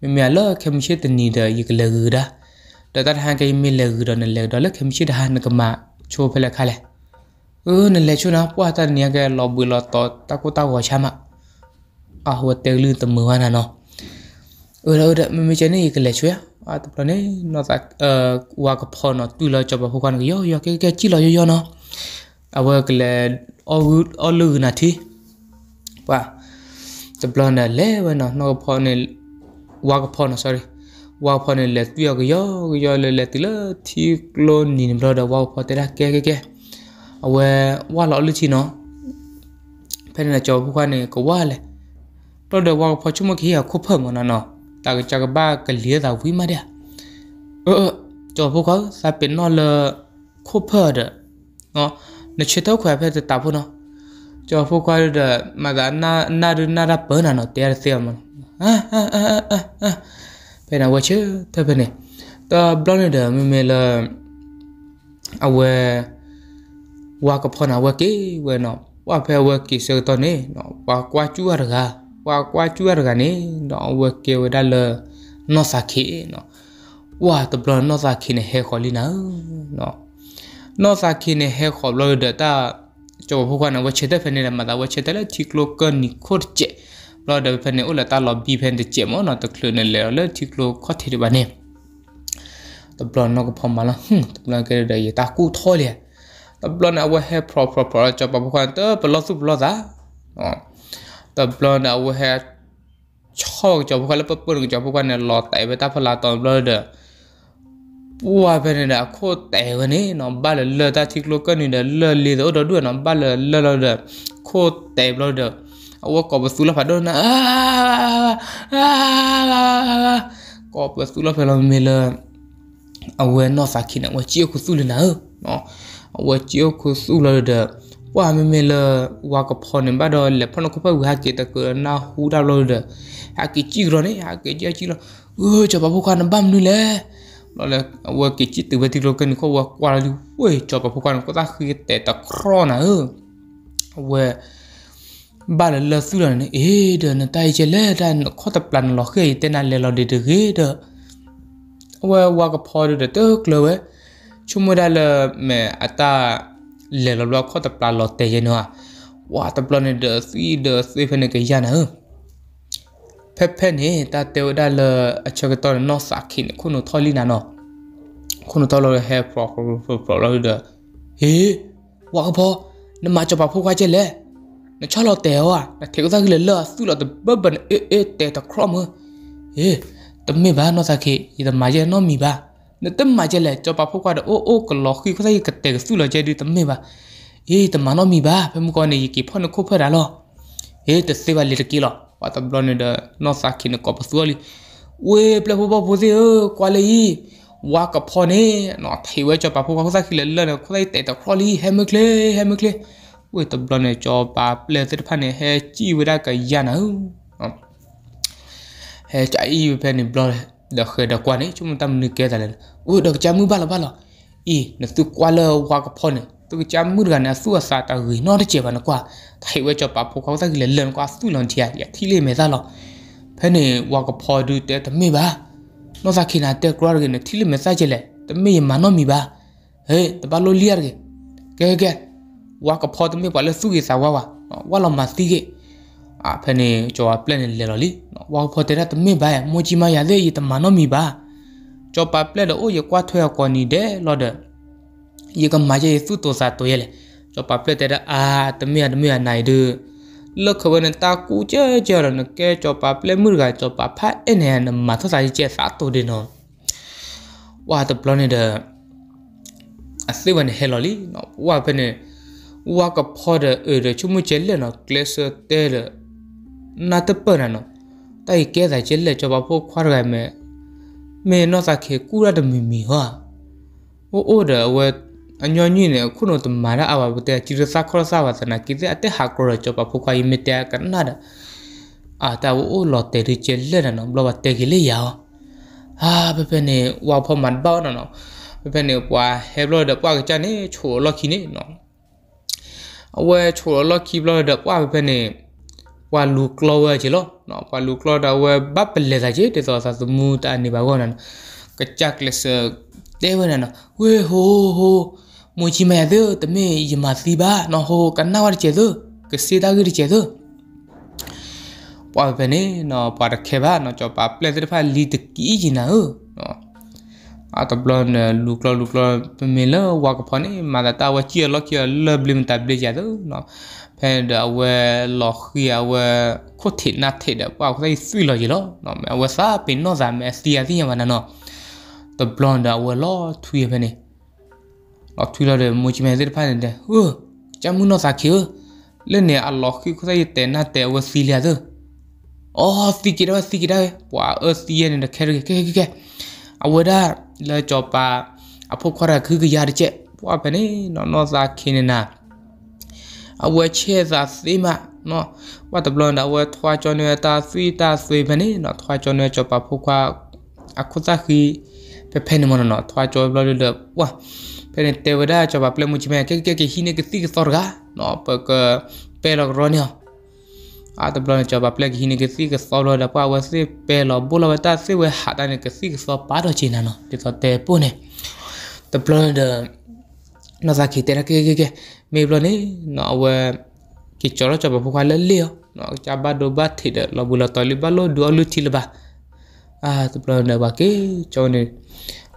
มีเมลเขมชิตนี่เดอยิกเลือกดะแต่ตาทางก็ยังมีเลือกดนั่นเลือกดแล้วเขมชิดหานึกมาชูเพลคาเลยเออนั่นเลยชูนะพวกตาเนี่ยแกรอบุรอต่อตาโกตาหัวชามะอ่ะหัวเตลืนตมือว่านะเนาะ rauda mimi chane ye kle chwa a to plane no ta wa ka pho no tu la choba ho kan yo yo ke ke chi lo yo yo no a wa kle o o lu na thi wa to plane le wa no no pho ne wa ka pho no sorry ဝါဖော်နဲ့လက်ပြောက်ရောရောလက်လက်တိလသီကလိုနီနဘရဒဝါဖော်တဲ့ကဲကဲကဲအဝဲဝါလော်လူချီနော်ဖဲနေကြောဘူးခါနေကဝါလေတော့တဲ့ဝါဖော်ချုမခေရခုဖမနော်နော် ta cha ba cái lía tao vui mà đi à. ờ, ờ cho bố có sao biến nó là khô phơ đó nó nó chết tao khỏe phải tao bố nó cho bố có là mà đã na na được na ra bớt là nó tiền tiền mà à à à à à bên à. nào chứ thôi bên này ta blog này đó mình là à về qua cái phần nào qua cái về nó qua phải qua cái sự tao này nó qua qua chúa rồi ha wa kwa chuer ga ne no wa ke wa da le no sa khi no wa to bro no sa khi ne he kholi na no no sa khi ne he kho lo de ta cho phu kwa na wa che de fe ne ma da wa che de le ti klo ka ni khor che lo de fe ne ola ta lo bi fe de che mo no to klo ne le le ti klo kho thi ba ne to bro no ko phom ma la hm to bro ke de ye ta ku tho le to bro na wa he pro pro pro cho pa phu kwa to blo su blo da no ตบลอนเอาแฮชอบจับกันแล้วปปุ่นจับกันเนี่ยหลอดแตะไปตาพลาตอนเบลเดอปัวเป็นเนี่ยโคตรแตะวันนี้น้องบ้านเลยเลือดตาทิกโลกันนี่เด้อเลือดลีเด้อด้วยน้องบ้านเลยเลือดเด้อโคตรแตะเบลเด้อเอาว่ากอบสุลพัดนนะกอบสุลพัดเราเมลเอาเวนอสักขินเอาเจียวคุสุเลยนะเนาะเอาเจียวคุสุเลยเด้อว่าไม่เมื่อว่ากับพ่อนี่บ้าดอเล็พ่อนกเพื่อหัวเกตะกูน่าหูดาวเลยเด้หักเกจิกรอนี่หักเกจิจิโลอเออจับพ่อควานบ้ามนี่แหละแล้วเลยว่าเกจิตัวที่เราเกินข้อว่ากว่าเลยเว้ยจับพ่อควานก็ตาคือแต่ตะครอนะเออว่าบ้าเลยเลสุดเลยนี่เอเด้อนตาเจเล่ดันข้อตะปลันหลอกเก้ยเต้นอะไรเราเด็ดเด้อเด้อว่าว่ากับพ่อเด็ดเด้อเกลือเว้ยชุ่มได้เลยแม่อัตาလေလောလောခေါ်တပလာလောတေရနောဝါတပလနေဒစီဒစီဖနေကရနာဖက်ဖက်နေတာတေဝဒါလအချက်တော်နောစာခိနခုနထော်လီနာနောခုနတော်လောဟဲပရောပရောလောဒဟေးဝါကဖောနမချပါဖုတ်ခွားချက်လဲနချလောတေဝါနထေကစားကလေးလောစုလောတဘဘန်အေအေတေတခရမဟေးတမေဘာနောစာခိဒီမယေနောမီဘာနတမကြလေကြောပါဖုတ်ကတော့အိုးအိုးကလော်ခီခဆိုင်ကတဲ့စုလကြဲဒီတမေပါရေးတမနောမီပါဖမကောနေကြီးဖနခုဖရလောရေးတစေပါလီတကီလောဝါတဘလနဒနောစာခိနကပစဝလီဝေပလဘဘဘဇေကွာလေဝါကဖောနေနော်ထေဝဲကြောပါဖုတ်ခဆိုင်ခိလလနခဆိုင်တဲ့တခရလီဟဲမကလေဟဲမကလေဝေတဘလနကြောပါပလက်တဖနေဟဲជីဝရကရနာဟဲကြိုင်ဖဲနေဘလောเด็กเด็กว่านี้ชุมตำนึกแก่แต่ละอู้เด็กจำมือบ้าละบ้าละอีนึกถึงกว่าละวากัพ่อเนี่ยตัวจำมือกันนะสู้อสาตาเฮ้ยนอนได้เจ็บกันกว่าไทยเวชปะพวกเขาตั้งเรื่นกว่าสู้นอนเทียอยากที่เล่นไม่ได้หรอกเพื่อนว่ากัพ่อดูแต่ทำไม่บ้านอกจากขีดนาเตะกกว่ากันที่เล่นไม่ได้เจเลยทำไม่ยังมานอนมีบ้าเฮ้ยแต่บ้าโลเลียร์กันแกแกวากัพ่อทำไม่บ้าเลยสู้กันสาววาว่าเรามาสี่กันအာဖနေကျော်ပလက်နေလေလော်လီဝါဖော်တဲ့တမင်ပါမချီမရလေရတမနောမီပါကျော်ပါပလက်လို့အိုရကွာထွဲကွန်နီတဲ့လော်ဒရေကမာရဲ့သူ့တော်စားတော်ရဲ့လေကျော်ပါပလက်တဲ့အာတမင်တမင်နိုင်ဒလောက်ခဝနတာကူကြကြရနကဲကျော်ပါပလက်မှုကကျော်ပါဖတ်အင်းနဲ့မသစားကြစားတော်တယ်နော်ဝါတပလနေတဲ့အစိဝန်ဟဲလော်လီနော်ဝါဖနေဝါကဖော်တဲ့အဲချုံမကျဲလေနော်ကလစတဲတဲ့နာတပနနော်တိုက်ကဲဆိုင်ချစ်လက်ချောပါဖို့ခွာရကမဲ့မေနော်စာခေကူရတမီမီဟာဟိုအိုဒါဝဲအညောညင်းနေခုနတမလာအဝဘတဲ့ချီရစာခေါ်စာဝသနာကိတဲ့အတဲ့ဟာကောရချောပါဖို့ခွာယမတဲ့ကနာဒါအာတာဝိုလော်တဲရချစ်လက်နော်ဘလောတဲကလေးရောဟာဘယ်ပဲနေဝါဖော်မန်ဘောင်းနော်ဘယ်ပဲနေပွာဟဲဘလော်ဒပွာကချနေချိုလော်ခီနေနော်အဝဲချိုလော်ခီဘလော်ဒပွာဘယ်ပဲနေ wa lu klowa je lo no wa lu klo da wa ba pele da je te to sa mu ta ni ba gonan ka chak le se de wa na we ho ho mu chi ma de te me yi ma si ba no ho ka na wa che do ka si da gi che do ပွားပဲနေနော်ပွားတခဲပါနော်ကြောပါပလက်တဖာလီတကီးကျင်နာဟုတ်နော်အတဘလန်လူကလလူကလပမေလဝါကဖနေမာတာဝချီလောကီလဘလင်တဘလီကြတော့နော်ဖန်ဒဝဲလော်ခီယဝဲခုထိနာထိတဲ့ပေါ့ခိုင်းဆွီလော်ကြီးလောနော်မဝဆာပင်နော်ဇာမစီယာစီယမနာနော် the blonde were law to you penny or to the much me the pan de o jamu no sa kyo le ne allah ki ko sai te na te wa silia de oh si ki da si ki da wa a si ye ne ke ke ke ke awada la jopa apo khara khu ya de che wa penny no no sa khin na အဝဲချဲစာစေးမနော်ဝတ်တဘလန်အဝဲထွားကျော်နေတာဆွေတာဆွေမနေနော်ထွားကျော်နေချပါဖုခွာအခုသခီပေဖဲနေမနော်ထွားကျော်ဘလလဝါဖဲနေတေဝဒချပါပလမှုချမဲကဲကဲကဲဟိနေကတိကစောရကနော်ပကပဲလောက်ရောနေအာတဘလန်ချပါပလက်ဟိနေကတိကစောလောလပဝစေပဲလောက်ဘလဝတာစေဝဟာတနေကတိကစောပါတော့ချင်နော်ဒီတော့တေပုန်နေတဘလန်ဒနော်သာခီတေရကဲကဲကဲ Mibloni nó về cái chỗ đó cho bà phụ khoa lên liều nó cha ba đồ ba thì được là bula tỏi ba lô đồ lưu thì là bà à tập rồi nè bà cái cho này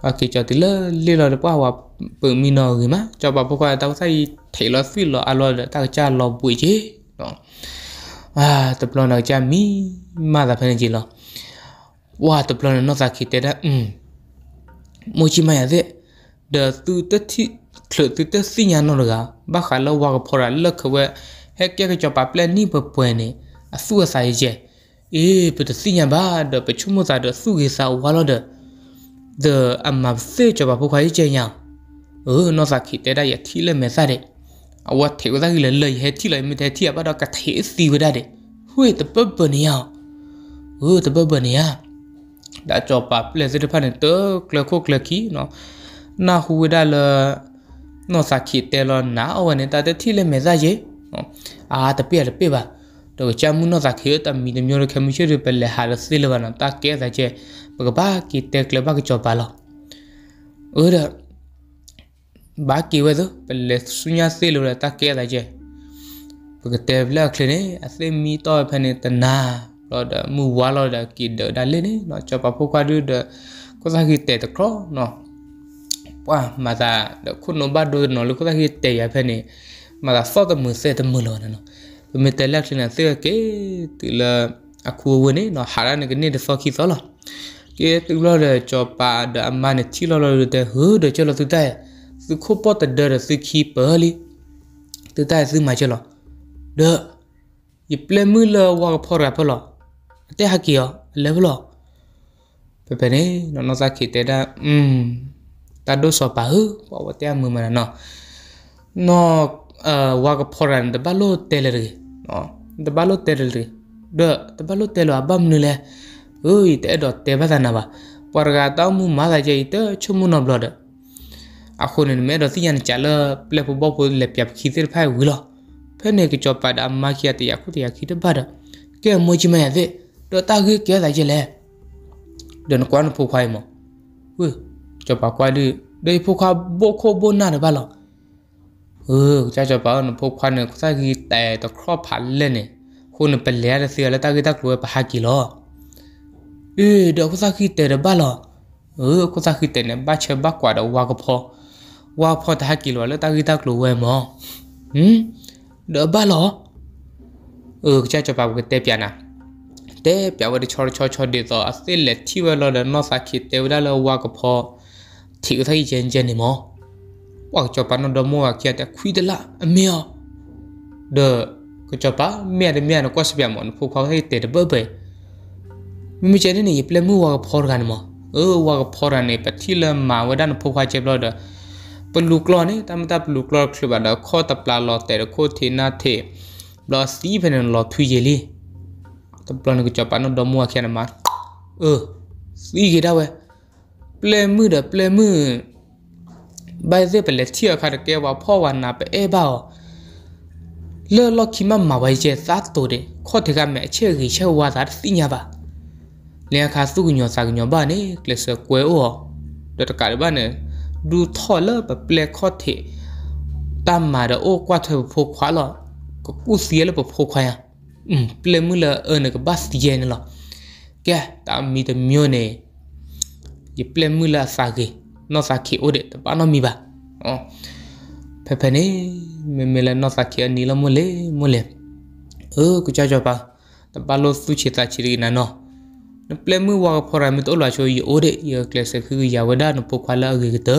à cái cho thì là liều là qua hòa bự mi nở gì mà cho bà phụ khoa tao thấy thấy là phi là lo để tao cha lò bụi chứ đó à tập rồi nè cha mi mà là phải gì lo wow tập rồi nó ra khi tết đó ừ mỗi chi mày à thế đợt từ thi ထလူတူတစီညာနော်ကဘခါလောဝါကဖော်ရလက်ခွဲဟက်ကဲကချပပလန်နိပပွန်နေအဆူအဆိုင်ကျဲအေးပတစီညာဘာဒပချုမစာဒဆူကေစာဝါလောဒဒအမဘစေချပပခွာကျဲညာအောနော်စာခိတဲဒါယခီလက်မဲစတဲ့အဝတ်ထေဝဒါကလည်းလေဟဲတိလိုက်မတဲ့တိရပါတော့ကထေစီဝဒါတဲ့ဟွေတပပနေယောဟိုတပပနေယဒါချောပါပလက်စစ်တဖက်နဲ့တကလခုကလခီနော်နာဟူဝဒါလားနော်စာခိတဲလောနာအဝနေတတဲ့ထိလေမေဇာရေအာတပြက်လေပြပါတော့ချာမှုနော်စာခိတမီမျိုးရခမရှိရပလေဟာလစီလဝနာတကဲဇာချေဘကဘာကိတဲကလဘကချောပါလောဥရဘာကိဝဲဇပလေဆုညာစီလဝနာတကဲဇာချေဘကတဲဗလခလနေအသိမီတော့ဖနေတနာတော့မူဝါလော်ဒါကိဒဒါလေနေနော်ချောပါဖို့ခွာဒုဒကိုစာခိတဲတခရောနော်ว่ามาตาคุณนบ้าดูนอลูกก็คือเตะเพนี่มาตาซอตมือเสตมือลอนเนาะมีแต่ลักษณะเสื้อเกติละอะคูวนี่เนาะหารานี่ก็นี่เดซอคิซอลเกติละเดจอปาดอมานี่ที่ละละเดเฮเดจอลตุตายสุขปอตเดเดสุขีเปอลิตุตายซื้อมาจอลเดยิเปลมือละวาพอรับลอแต่ฮักเกียวเลบลอเปเปเน่นอนซาคิเตดาอืมตาดูสอปะฮึปาวเตียมือมันเนาะนอเอ่อวากพอรันตะบาโลเตลรีเนาะตะบาโลเตลรีเด้อตะบาโลเตลอะบัมนึแลเอ้ยเตดอเตบะตานาบาปารกาตอมูมาลาเจเตชุมุนอบลอดအခုနေမဲတော့စီရန်ချလာပလက်ဖို့ဘောဖို့လက်ပြခီသစ်ဖိုင်ဝီလောဖဲနေကချောပါဒအမခိယတရခုတရခီတပါဒကဲမွေးချမဲရတဲ့တော့တာကြီးကဲလိုက်ချင်လဲဒန်ကွမ်ဖို့ဖိုင်မဝေးจะปากว่าดื้อได้พวกเขาโบโคโบน่าหรือเปล่าหรอเออจะจะปากว่าพวกควันเนี่ยใช่กีแต่ตอครอบผันเลยเนี่ยคนเป็นเลี้ยเสียแล้วตากีตากลัวไปหากิโลเออเดี๋ยวก็สงกีแต่หรือเปล่าหรอเออก็างกีแต่เนี่ยบ้าเชื่อบ้ากว่าเดี๋ยวว่าก็พอ ว่าพอตากิโลแล้วตากีตากลัวมอืมเดี๋ยวบ้าหรอเออจะจะปากว่าเตะเปียนะเตะเปียว่าไดี๋ยวชอชอชอเดี๋ยวต่อเส้นเล็ดที่เวลาเดินนอสักกีเตะเวลาเราว่าก็พอထိကထိုင်ကျန်ကျန်နေမောဝါကြောပန်ဒမောကရတဲ့ခွီးတလာအမေောဒေကကြောပါမြရမြရကော့စပြမွန်ဖူခေါဟဲတဲ့ဘဘဲမိမကျန်နေရပလမှုဝါကဖော်ကန်မောเออว่าก็พอรันเนี่ยปที่เริ่มมาว่าด้านพวกเขาเจ็บรอดปลูกลอนี่ตามตาปลูกลอคือแบบข้อตะปลาลอแต่ละโคเทนาเทบลอสีเป็นลอทุยเยลี่ตะปลานี่ก็จับปานดอมัวแค่นั้นมาเออสีกี่ดาวเว้เปลมือเดเปลมือใบเสเปเลเทียคาเกว่าพ่อวันนาเปเอบ่าวเลอลอคิมามาไวเจซาโตเดข้อถึงกับแม่เชื่อกี่เชื่อว่าสัตสิญญาบ่าเนี่ยคาสุกญอสากญอบ้านนี่เกลเสกวยอ้อดตกาลบ้านเนี่ยดูท่อเลอเปลข้อเทตามมาเดโอกว่าเธอโพควาหรอก็กูเสียแล้วโพควายอ่ะอืมเปลมือเลอเออเนี่ยก็บัสเย็นหรอแกตามมีแต่เมียวเนี่ย ye plan mu la sa ge no sa ki ode ta pa no mi ba oh pe pe ne me me la no sa ki ani la mo le mo le o ku cha cha pa ta pa lo su chi ta chi ri na no no plan mu wa pho ra mi to la cho ye ode ye class khu ya wa da no po kha la ge ta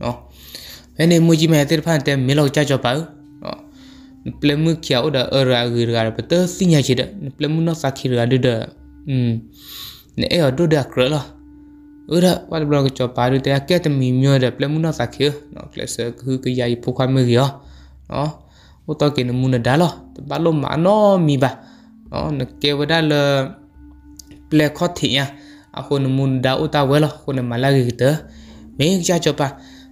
no pe ne mu ji me te phan te me lo cha cha pa plemu kia oda era gira pete sinya chida plemu no sakira duda mm ne e oda kra lah ura wal blog cho paru te akia te mi myo re nó muna ta nó no ple se khu ke yai phu khwa me gyo no o to ke nó da lo te ba lo ma no mi ba no ne ke wa da le ple kho thi ya a nó ne mun da uta we lo ho ne ma la gi te me cha cho pa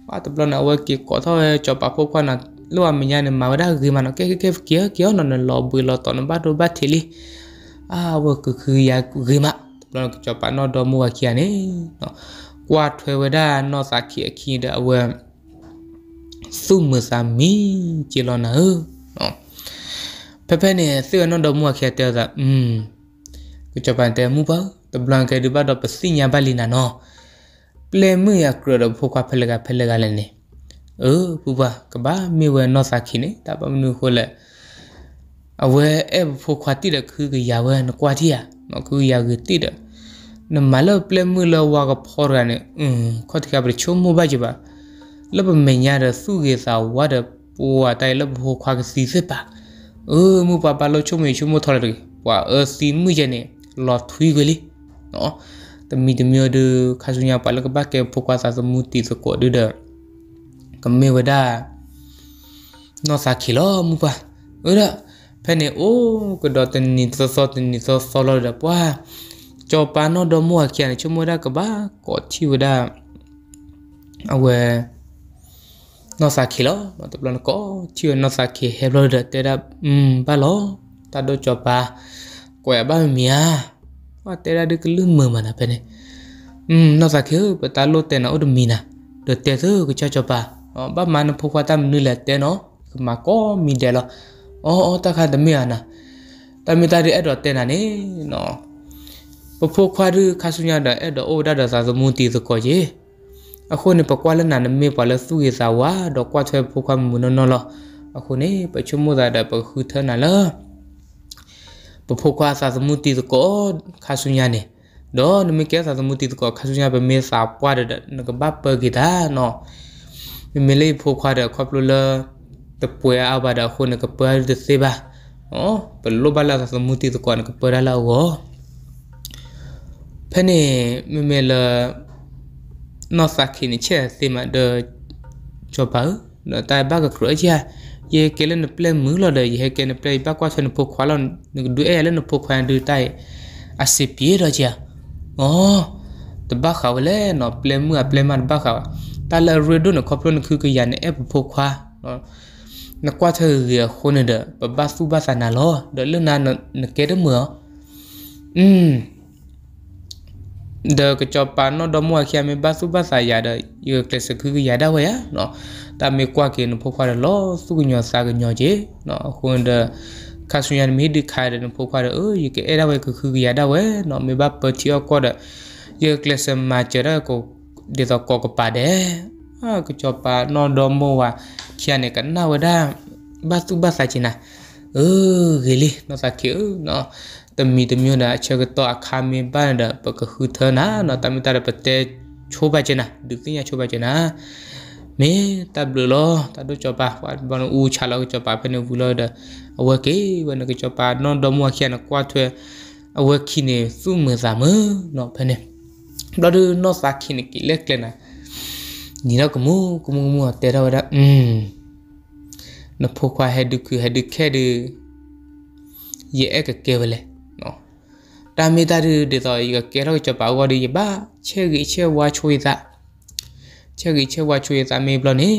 wa te blog na we ki thôi, cho pa phu khwa là, lo à, mà ya ne ma wa da gi ma no ke ke ke nó no ne lo bu lo to no ba do ba thi li à, wo ku khu ya mà လောကကြောပါနော်တော်မူဝခီယနေနော်ကွာထွေဝဒနော်စာခီအခီတဲ့အဝဲစုမစာမီချီလောနာနော်ဖဖနဲ့စေနော်တော်မူဝခီယတဲ့သာอืมကိုကြပန်တဲမူပါတဘလန်ကေဒီဘတ်တော့ပစိညာဘလီနာနော်ပလေမရကရတော့ဖောကဖလကဖလကလည်းနေเออปูบากบ้ามีเวนอสักขินี่ตาปมนูโคละအဝဲအဖို့ခွာတိတဲ့ခືကရဝဲနကွာတိရနကူရကတိတဲ့နမလပလမှုလဝါကဖော်ရနဲ့အင်းခေါတိကပရချုံမဘကြပါလဘမညာရစုကေစာဝါဒပူဝတိုင်လဘခွာကစီစစ်ပါအမူပါပါလချုံမချုံမထော်ရတယ်ပွာအစီမှုရနဲ့လော်ထွေးကလေးနော်တမီတမျိုးဒခါစုညာပါလကပါကေဖုကွာစာစမှုတီစကောဒဒကမေဝဒါနော်စာခီလောမူပါအဲ့ဒါဖဲနေအိုးကဒေါ်တနီသစောတနီသစောလော်ဒပွာจอปานอดมัวเขียนชั่วโมงกบ้ากอดที่วดาเอาเวนอสักขีลอมาตุบลนก็ที่วนอสักขีเฮบลอดเตระอืมบาลอตาดจอปากวยบ้าเมียว่าเตระดึกลืมมือมันนะเป็นอืมนอสักขีปตาโลเตนะอดมีนะเดเตเธอก็จอจอปาอ๋อบ้ามันพกว่าตามนี่แหละเตเนาะมาก็มีเดลออ๋อตาขาดเมียนะตามีตาดีเอ็ดเตนะนี่เนาะပဖိုခွာရခါဆုညာဒါအဲ့တော့အိုဒါဒါစာသမုန်တီစကောကြီးအခုနေပကွာလနာနမေပါလစုရစာဝါတော့ကွာချွဲဖိုခွာမူနော်နော်လားအခုနေပချုံမဒါဒါပခုထနာလားပဖိုခွာစာသမုန်တီစကောခါဆုညာနေတော့နမေကဲစာသမုန်တီစကောခါဆုညာပဲမေစာပွားတဲ့ငကဘပဂီဒါနော်မေလေးဖိုခွာတဲ့ခွပလူလားတပွဲအဘဒါခုနကပယ်တဲ့စေပါဩပလောဘလာသမုန်တီစကောနကပယ်လာဝော thế này mình mới là nó sạc khi này chơi thì mà đờ cho bớ đờ tai ba cái rửa chưa ye cái lên play mứ là đời ye cái play ba qua chân phục nó là đuôi lên nó phục khóa đuôi tai à xịp gì đó chưa ồ tụ ba khảo lẽ nó play mưa play mà ba khảo ta là rồi đó nó copy nó cứ cái gì này ép phục khóa nó qua thời gìa khôn nữa đó ba su ba sản nào đó đỡ lên nào nó nó kế được mưa ừm hmm. de ke chopa no do mo khia me basu basa ya de yo klese khu ya da wa ya no ta me kwa ke no pho kwa de lo su nyo sa ge nyo je no khun de ခါဆူယန်မီဒီခိုင်ရန်ဖိုခွာရအိုယကဲရဝဲခခူရဒဝဲနော်မေဘပတီယောကောဒယကလစမချရကိုဒီတော့ကောကပါဒဲအာကချပါနော်ဒမိုဝါချာနေကနာဝဒဘတ်သူဘတ်စာချင်နာเออเกลีเนาะสักเออเนาะတမီတမျိုးနာအချက်ကတော့အခါမင်းပန်တာပကခုထနာနော်တမီတာပတဲ့ချိုးပါချင်နာဒုတိယချိုးပါချင်နာမေတပ်လလတဒုချပါဘာနူချလာချပါဖနေဘူးလို့အဝကေဝနကချပါနော်ဒမွားခရနကွာထွဲအဝခိနေစုမစာမနော်ဖနေဘလဒနောစာခိနေကိလက်ကလနာနီရကမူကမူမူတေရဝဒอืมနဖိုခွာဟက်ဒုခဟက်ဒုခဲဒယေအကကေဝလေတာမီတာရီဒေတော်ကြီးကကဲတော့ချပါဝရီပါချေကြီးချေဝါချွေသာချေကြီးချေဝါချွေသာမေဘလနေ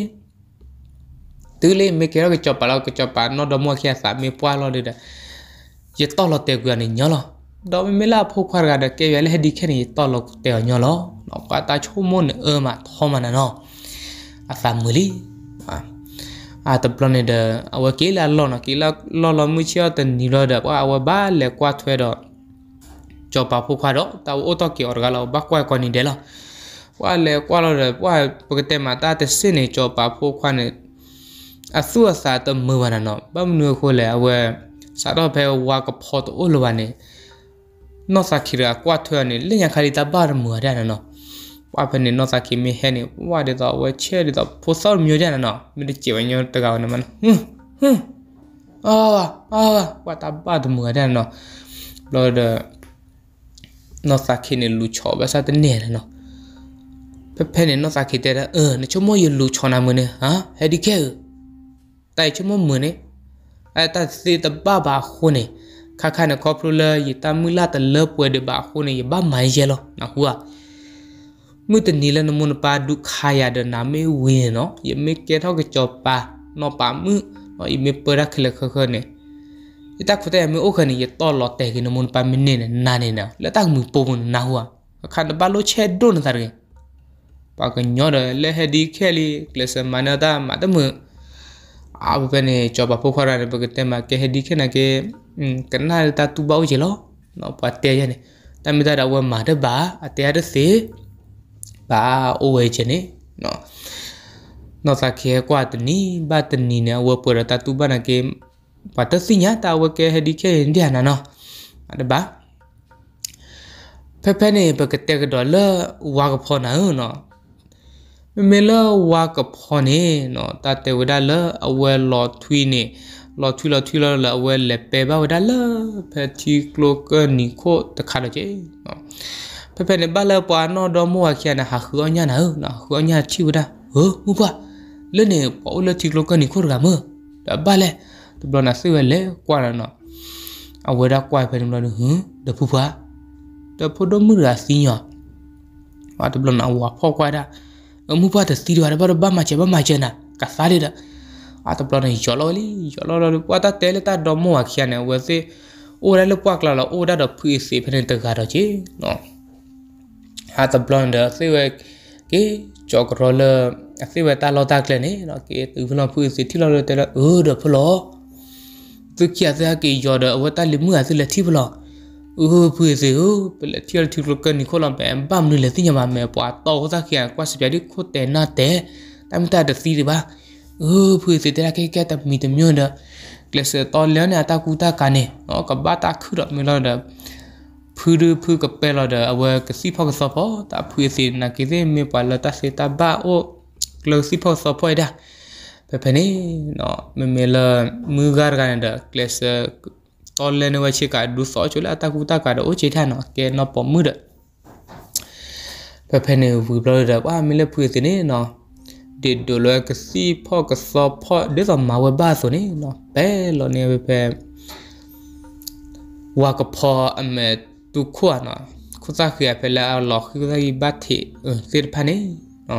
တူလေးမေကဲတော့ချပါလောက်ချပါနော်ဒမခရစာမေပွာလောဒေရတော်လတဲ့ကွနေညောလောတော့မေလာဖိုးခွာကတဲ့ကဲရလဲဒီခဲနေတော်လတဲ့ညောလောတော့ကတာချုံမွန်အမထောမနနော်အဖမ်မူလီအာတပလနေတဲ့အဝကေလာလောနကေလာလောလောမူချီယတနီလောဒပွာအဝဘာလဲကွာထွဲတော့จอปาผู้ควาดอกตาโอตอเกียวกะเราบักกวยกว่านี่เดล่ะว่าแล้วกว่าเราว่าปกติมาตาแต่สินี่จอปาผู้ควานี่အဆူအစာတမဘာနော်ဘမနုခိုလေအဝဲစာတော့ဖဲဝါကဖောတအိုလဝနေနောစာခိရာကွာထွေနေလင်ရခရီတာဘာမူရနော်ဝါဖနေနောစာခိမေဟနေဝါဒေတော့ဝဲချဲဒေတော့ဖိုဆောမျိုးကြနော်မင်းကြည်ဝညတကောင်နမနဟွန်းဟွန်းအာအာဝါတာဘာမူရနော်ဘလော်နော်စာခိနေလူချောဘဆာတနေရနော်ဖဖဲနေနော်စာခိတဲ့เออနချမောယလူချောနာမနေဟာဟဲဒီခဲတိုင်ချမောမနေအဲ့တစီတဘဘာခုနေခခနကောပလူလေယတမူလာတလပွေဒဘာခုနေယဘမိုင်ရဲလောနော်ဟူဟာမွတနီလနမွန်ပါဒုခာယဒနာမေဝင်းနော်ယမေကေထောက်ကြောပါနော်ပါမှုနော်ယမေပရခလခခနေ ta khu te mi okhani ye to lo te gi mun pa min ne na ne na la ta mu po mun na huwa kha da ba lo che do na tar ge pa ko nyo da le he di khe li kle se ma na da ma da mu a bu pe ne cho ba po kha ra ne bu te ma ke he di khe na ke ka na ta tu ba o je lo no pa te ya ne ta mi da da wa ma da ba a te ya da se ba o we je ne no no ta khe kwa tni ba tni ne wa pu ra ta tu ba na ke watasinya tawake hedike india na no ada ba pepe ne pakete ke dole wa ko phona no me lo wa ko phone no ta te wada lo awe lo thui ne lo thui lo thui lo lo awe le pe ba wada lo pe ti klo ke ni ko ta kha lo je no pepe ne ba lo pa no do mo wa kya na ha khu nya na no khu nya chi wada ho mu kwa le ne pa lo ti klo ke ni ko ga mo da ba le ဘလနာဆွေလေကွာရနော်အဝဲရကွာဖဲနမလို့ဟင်တဖူဖာတဖူတော့မူရာစီညာဘာတဘလနာဝါဖောက်ကွာတာအမှုဖတ်တဲ့စီရဘာဘာမချဘာမချနာကစားလေတာအတဘလနာယောလောလီယောလောလောပွာတာတဲလေတာဒမောအခရနေဝဲစေအိုရလပွာကလာလောအိုဒါတော့ဖွေးစေဖဲနေတကားတော့ချေနော်ဟာတဘလန်ဒါစေဝဲကေကြောကရောလာအစေဝဲတာလောတာကလည်းနေနော်ကေသူဖလောဖွေးစေထီလောလောတဲလောအိုးတော့ဖလောသူခရစကေယောဒအဝတလိမှုအစလတိဘလအိုးဖွေစေဟိုပလက်တီရတီလကနိခိုလမ်ပမ်ဘမ်နုလေတိညမမေပွာတောသခရကွာစပြဒီခိုတဲနာတဲတမ်တာတစီဒီပါအိုးဖွေစေတရကေကတမီတမြို့ဒကလစတော်လျန်အတကူတာကနေဩကဘာတာခုရမီလောဒဖူရဖူကပဲလောဒအဝကစီဖောက်ဆော့ပေါ်တာဖွေစေနာကေစေမေပါလတာစေတာဘာအိုကလစီဖောက်ဆော့ပေါ်ဒါ pepeni no memela mugar ga nda class tolle ne wachi ka du so chula ta ku ta ka do che tha no ke no po mu da pepeni bu bro da wa mele phu ti ne no de do lo ka si pho ka so pho de so ma we ba so ne no be lo ne be pe wa ka pho a me tu khu na khu ta khia pe la lo khu ta gi ba thi sir phane no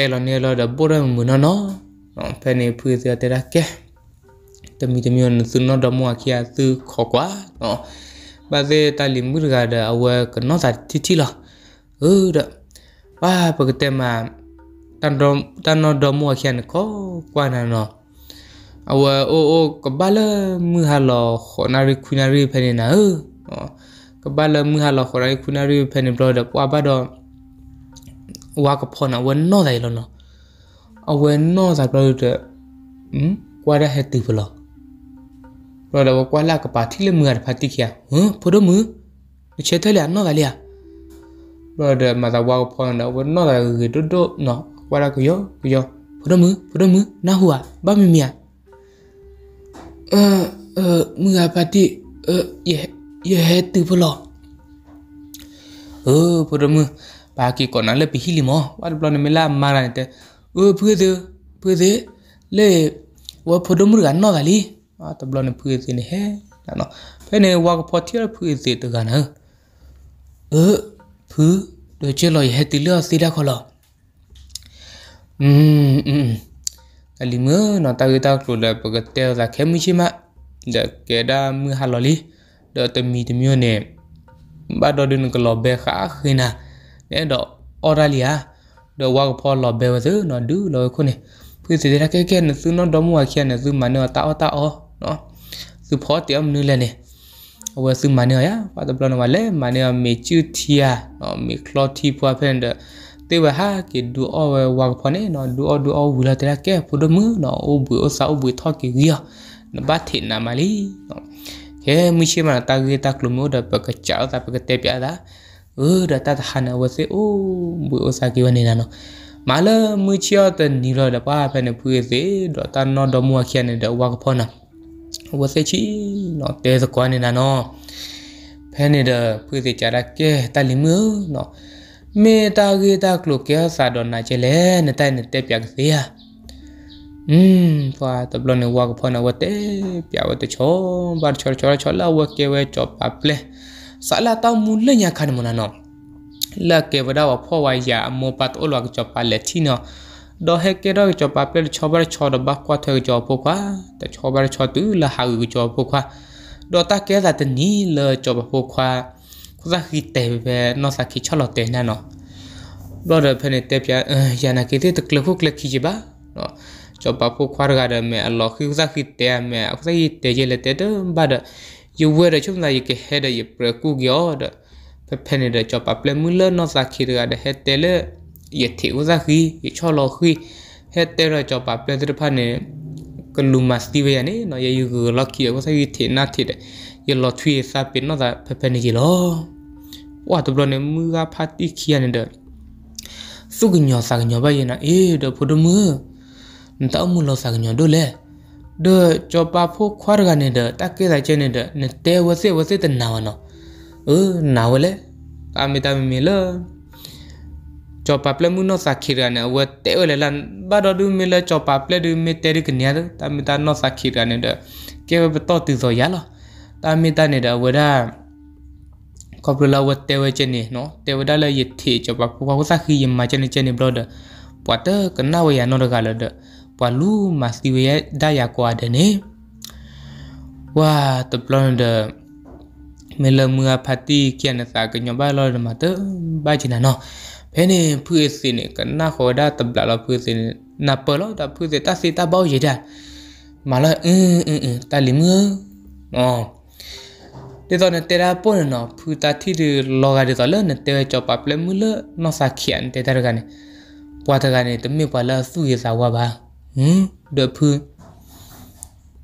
ပဲလောနေလောတော့ပိုရမှုနော်နော်ဖဲနေဖွေးစရာတရကဲတမီတမီနစုနော်တော့မခီယာသူခေါ်ကွာနော်ဘာစေတလီမူရကဒအဝဲကနော်သာတီတီလာဟုတ်တော့ဘာပကတဲ့မှာတန်တော့တန်တော့မခီယာနခေါ်ကွာနော်အဝအိုအိုကဘာလမူဟာလောခနာရီခုနာရီဖဲနေနာဟောကဘာလမူဟာလောခနာရီခုနာရီဖဲနေဘလော့ပွားပါတော့ว่ากับพ่อนะวันนอได้แล้วเนาะเอาวันนอจากประเดี๋อืมกว่าได้เหตุผลอเราเดี๋ยวกว่าลากกับปาที่เลมือพัติกีย่ฮึพอดมือเชื่อเธอเลยนอได้เลยอ่ะเราเดี๋ยวมาตะว่ากับพอนะวันนอได้คือโดดเนาะว่าลากุยกุยพอดมือพอดมือน่าหัวบ้ามีเมียเออเออมือพัติเออเย่เย่เหตุผลอเออพอดมือปากีก่อนนั้นเลยไปฮิลิมอว่าเราเนี่ยไม่ล่ามาอะไรแต่เออเพื่อเดอเพื่อเดอเลยว่าพอดมรือกันนอตะลีว่าตบาเนี่ยเพื่อเดเนี่ยเฮ้เนาะเพื่อนเนี่ยว่าพอเที่ยวเพื่อเดตัวกันเออเออเพื่อโดยเฉพลยเฮติเลือสีดาคอละอืมอืมแะ่ลเมื่อนอตากิตากรัวเลยปกติจราแค่ไมใช่มะเด็กแกด้มือฮัลโหลลีเดี๋ยวจะมีแต่มีเนี่ยบ้านเราเดินก็ลอบเบค้าขึ้นนะနဲ့တော့အော်ဒါလီယာတော့ဝါကဖော်လော်ဘဲဝဲစုနော်ဒူလော်ခုနေဖွေးစီတဲ့ကဲကဲနဲ့စုနော်တော့မဝခဲနဲ့စုမနော်တာအော်တာအော်နော်စုဖော်တျမ်နူလဲနေအဝစုမနော်ရပါတပလနော်လဲမနော်မေချူတီယာနော်မေကလော်တီပွားဖန်တဲ့တေဝဟာကေဒူအော်ဝါကဖော်နေနော်ဒူအော်ဒူအော်ဝူလာတဲ့ကဲဖုဒမူနော်အိုဘူအစာအိုဘူထော်ကေရီယာနဘတ်ထေနာမလီနော်ခဲမိရှိမတာဂေတာကလမိုဒပကချာတာပကတေပြတာ ratathana wase o bu osaki wani nano mala muchia tan niro da pa pa ne pue se do ta no do mua khian ne da wa ko na wase chi no te za kwa ne nano pa ne da pue se chara ke ta li mu no me ta ge ta klo ke sa do na che le ne ta ne te pya se ya ừm và tập lần này qua cái phần nào vậy, bây giờ tôi cho, bây giờ cho cho cho là qua cái về cho bắp lên. สาลาตามูลเนี่ยคันมนานอละเกวดาวพ่อวายาโมปัตโอลวกจอปาเลทีนอดอเฮเกดอจอปาเปลชอบรชอดบักควาเธอจอพควาแต่ชอบรชอตือละหาอจอพควาดอตาเกซาตนี้เลจอปพควาคุซาคิเตเวนอซาคิชอลเตนานอดอเดเพเนเตปยายานาเกเตตกลคุกลคิจิบาเนาะจอปาพควารกาเดเมอลอคิซาคิเตเมอซาคิเตเจเลเตเดบาดยูเวอร์ชุบนายเกเฮดยเปรกูกยอดเพนเดจอปเปลมุเลนอสักคิรกาเดเฮเตเลเยถิวซาคีเยชอลอคีเฮเตรจอปเปลตรพันเนกลุมาสติเวนี่นอยยูกลอคีวซายูเทนาทิเดยลอทวีซาเป็นนอซาเพนเดจิลอว่าตัวเนี่ยมือกาพาติเคียนเดสุกญอสักญอไปยนะเอเดพอดมือตะมุลอสักญอดูแล de chopa pho khwar ga ne de takke da che ne de ne te wase wase te na wa no e na wa le ami ta mi le chopa ple mu no sakhi ga ne wa te wa le lan ba do du mi le chopa ple du mi te ri knya de ta mi ta no sakhi ga ne de ke ba to ti zo ya lo ta mi ta ne de wa da ก็เปล่าว่าเทวเจนี่เนาะเทวดาเลยยึดที่จะแบบว่าสักคือยมาเจนี่เจนี่บลอดปวดเตอร์กันน่าวยานนรกาเลยเด้อပွာလူမာစီဝေဒါယာကွာဒနေဝါတပလန်ဒမေလမွာဖတ်တီကျန်စာကညဘလောဒမတဘာချင်နာနော်ဖဲနေဖွေစင်နေကနာခေါ်ဒါတပလာလောဖွေစင်နာပလောဒါဖွေစင်တစီတဘောရဒမလာအင်းအင်းတလီမွာနော်ဒီတော့နေတရာပေါ်နော်ဖူတာတီဒီလောကဒီတော့လဲနေတဲ့ချောပါပလမူလနော်စာခီန်တဲ့တရကနေပွားတကနေတမေပါလာစုရစာဝါပါ hein de pu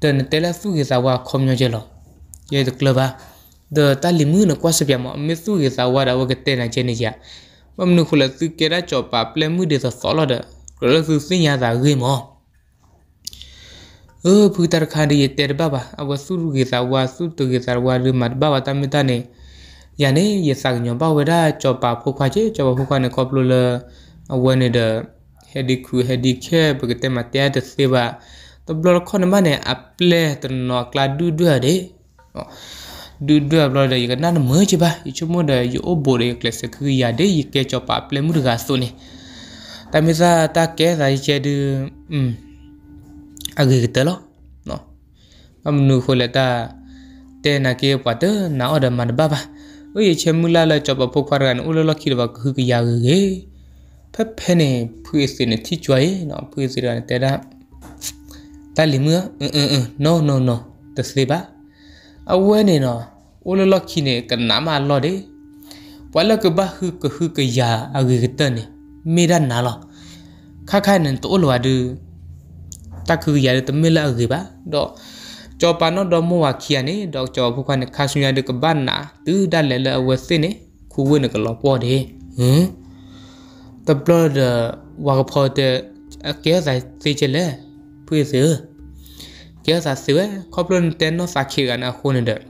de ne tela su ge za wa khom nyo je lo ye de klaba de ta li mu ne kwa se pya mo me su ge za wa da wa ge te na je ne ya ma mnu khula su ke ra cho pa ple mu de so lo de ko lo su sin ya za ge mo เออพูดตรคาดีเตอร์บ้าบ้าอาวสุรุกิสาวาสุตุกิสาวาลืมมัดบ้าวตามิตาเนี่ยอย่างนี้ยสักหยอบ้าเวลาจอบปากพวกควายเจจอบปากพวกควายในครอบครัวเลยเอาไว้ในเดอဟဒီခုဟဒီခဲပကတမတဲတစေပါတဘလခွန်မနဲ့အပလဲတနော်ကလာဒူဒူရတဲ့ဒူဒူဘလဒရကနာမချပါယချမဒယအဘိုရကလစခရရတဲ့ယကချပါပလဲမှုကဆိုနေတမစာတကဲစာချေဒူအင်းအဂေကတလောနော်အမနုခလတာတဲနာကေပတ်နာအော်ဒမန်ဘာဘာဝေချေမူလာလချပပုတ်ဖရန်ဥလလခိလဘခူကရရေဖက်ဖက်နေဖွေးစင်တိကြွယ်နော်ဖွေးစရာတဲ့တာတာလီမွအင်းအင်း no no no တစလီပါအဝဲနေနော်ဦးလလခိနေကနာမလော်ဒီပလကဘခုကခုကရအဂိတန်မေရနာလောခခနန်တိုလဝဒူတခုရတမလအဂိပါတော့ကြောပနောဒမဝခိယနေတော့ကြောဖုခနဲ့ခါဆူရဒကဘနာတူဒလလအဝဲစင်းနေခုဝနကလောပေါ်တယ်ဟင် the blood war for the အကဲဆိုင်သိချလေဖွေးစေကဲစားစွဲခေါပလွန်တန်နောစာခေကနာခုန်တဲ့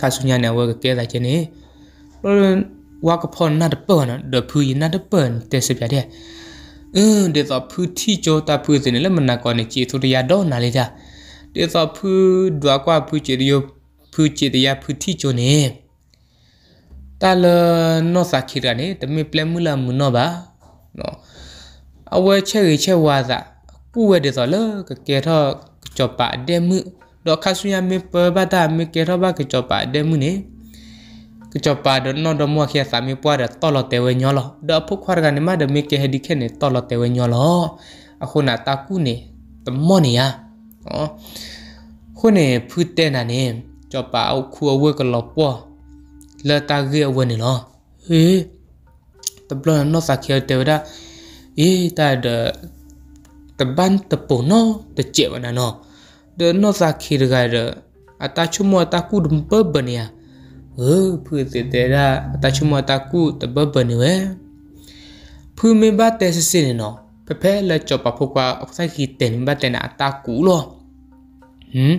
ကာဆုညာနေဝကဲစားချင်နေလောလွန်ဝါကဖော်နတ်ပန်ဒဖူနတ်ပန်တဲစပြတဲ့အင်းဒေသဖူတီကြောတာဖူစင်လည်းမနာကောနေချီသူတရတော့နာလေတာဒေသဖူဒွာကွာဖူချီရယဖူချီတရဖူတီကြောနေတာလနောစာခိရနေတမေပလမူလာမနောပါနော်အဝဲချက်ရချက်ဝါစာကူဝဲတယ်ဆိုလကကေထောကြောပါတဲ့မှုတော့ခဆူယမေပဘတာမေကေထောပါကကြောပါတဲ့မှုနေကကြောပါတော့နော်တော့မခေစာမေပွားတယ်တော်လတဲ့ဝဲညောလတော့ဖုခွာကနေမတဲ့မေကေဟဒီခဲနေတော်လတဲ့ဝဲညောလအခုနာတာကူနေတမောနေရနော်ခုနေဖူးတဲ့နာနေကြောပါအခုအဝဲကလောပွား la ta ge wen lo he ta blo no sa khia te da e ta de ta ban ta po no ta che wa na no de no sa khi de ga de ata chu mo ta ku dum pe ban ya he phu te de da ata chu mo ta ku ta ba ban we phu me ba te se se no pe pe la cho pa phu kwa sa khi te ni ba te na ata ku lo hm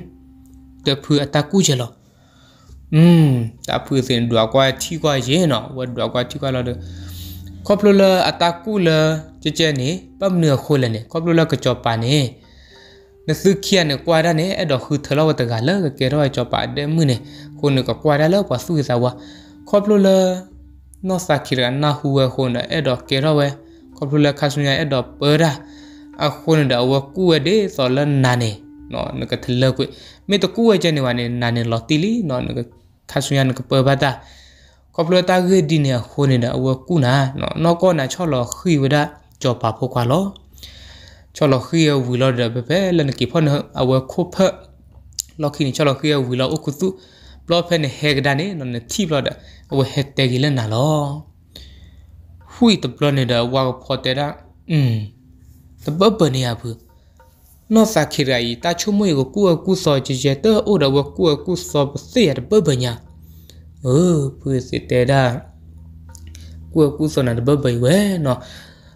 တဖူအတကူချေလောอืมตาพูดเสียงดัวกว่าที่กว่าเย็นเนาะว่าดัวกว่าที่กว่าเราเด้อครอบลูเลอตากูเลเจเจนี่ ปั๊มเนื้อโคเลยเนี่ยครอบลูเลกระจอปานี่နသုခိယနကွာဒနဲ့အဲ့တော့ခုထလောတကလကေရောချပါတဲ့မှုနဲ့ခုနကကွာဒလပစုစားဝခေါပလူလနောစာခိရနာဟူဝခုနအဲ့တော့ကေရောဝခေါပလူလခဆုညာအဲ့တော့ပရာအခုနဒဝကူဝဒေစောလနာနေနော်နကထလကွေမေတကူဝကျနေဝနေနာနေလောတီလီနော်နကခါဆူယန်ကပဘတာကပလတာဂေဒီနေခိုနေတဲ့အဝကူနာနော်နော်ကောနာချော်လခီဝဒကြောပါဖို့ကွာလောချော်လခီယဝီလော်တဲ့ပဲလန်ကီဖုန်အဝခုဖလောက်ခီနေချော်လခီယဝီလော်ဥကုသူဘလော့ဖဲနေဟဲကဒါနေနော်နေတီဘလော့တဲ့အဝဟက်တဲဂီလန်နာလောဟွီတဘလော့နေတဲ့အဝဖော်တဲ့တာอืมတပပနေရဘူးနော့စာခိရာဤတာချုံမွေကိုကူအကူစောကြည်ကျတဲ့အိုတော်ကူအကူစောပစေရဘဘညာเออพูดสิแต่ได้กูกูสนันเบบ่อยเว้เนาะ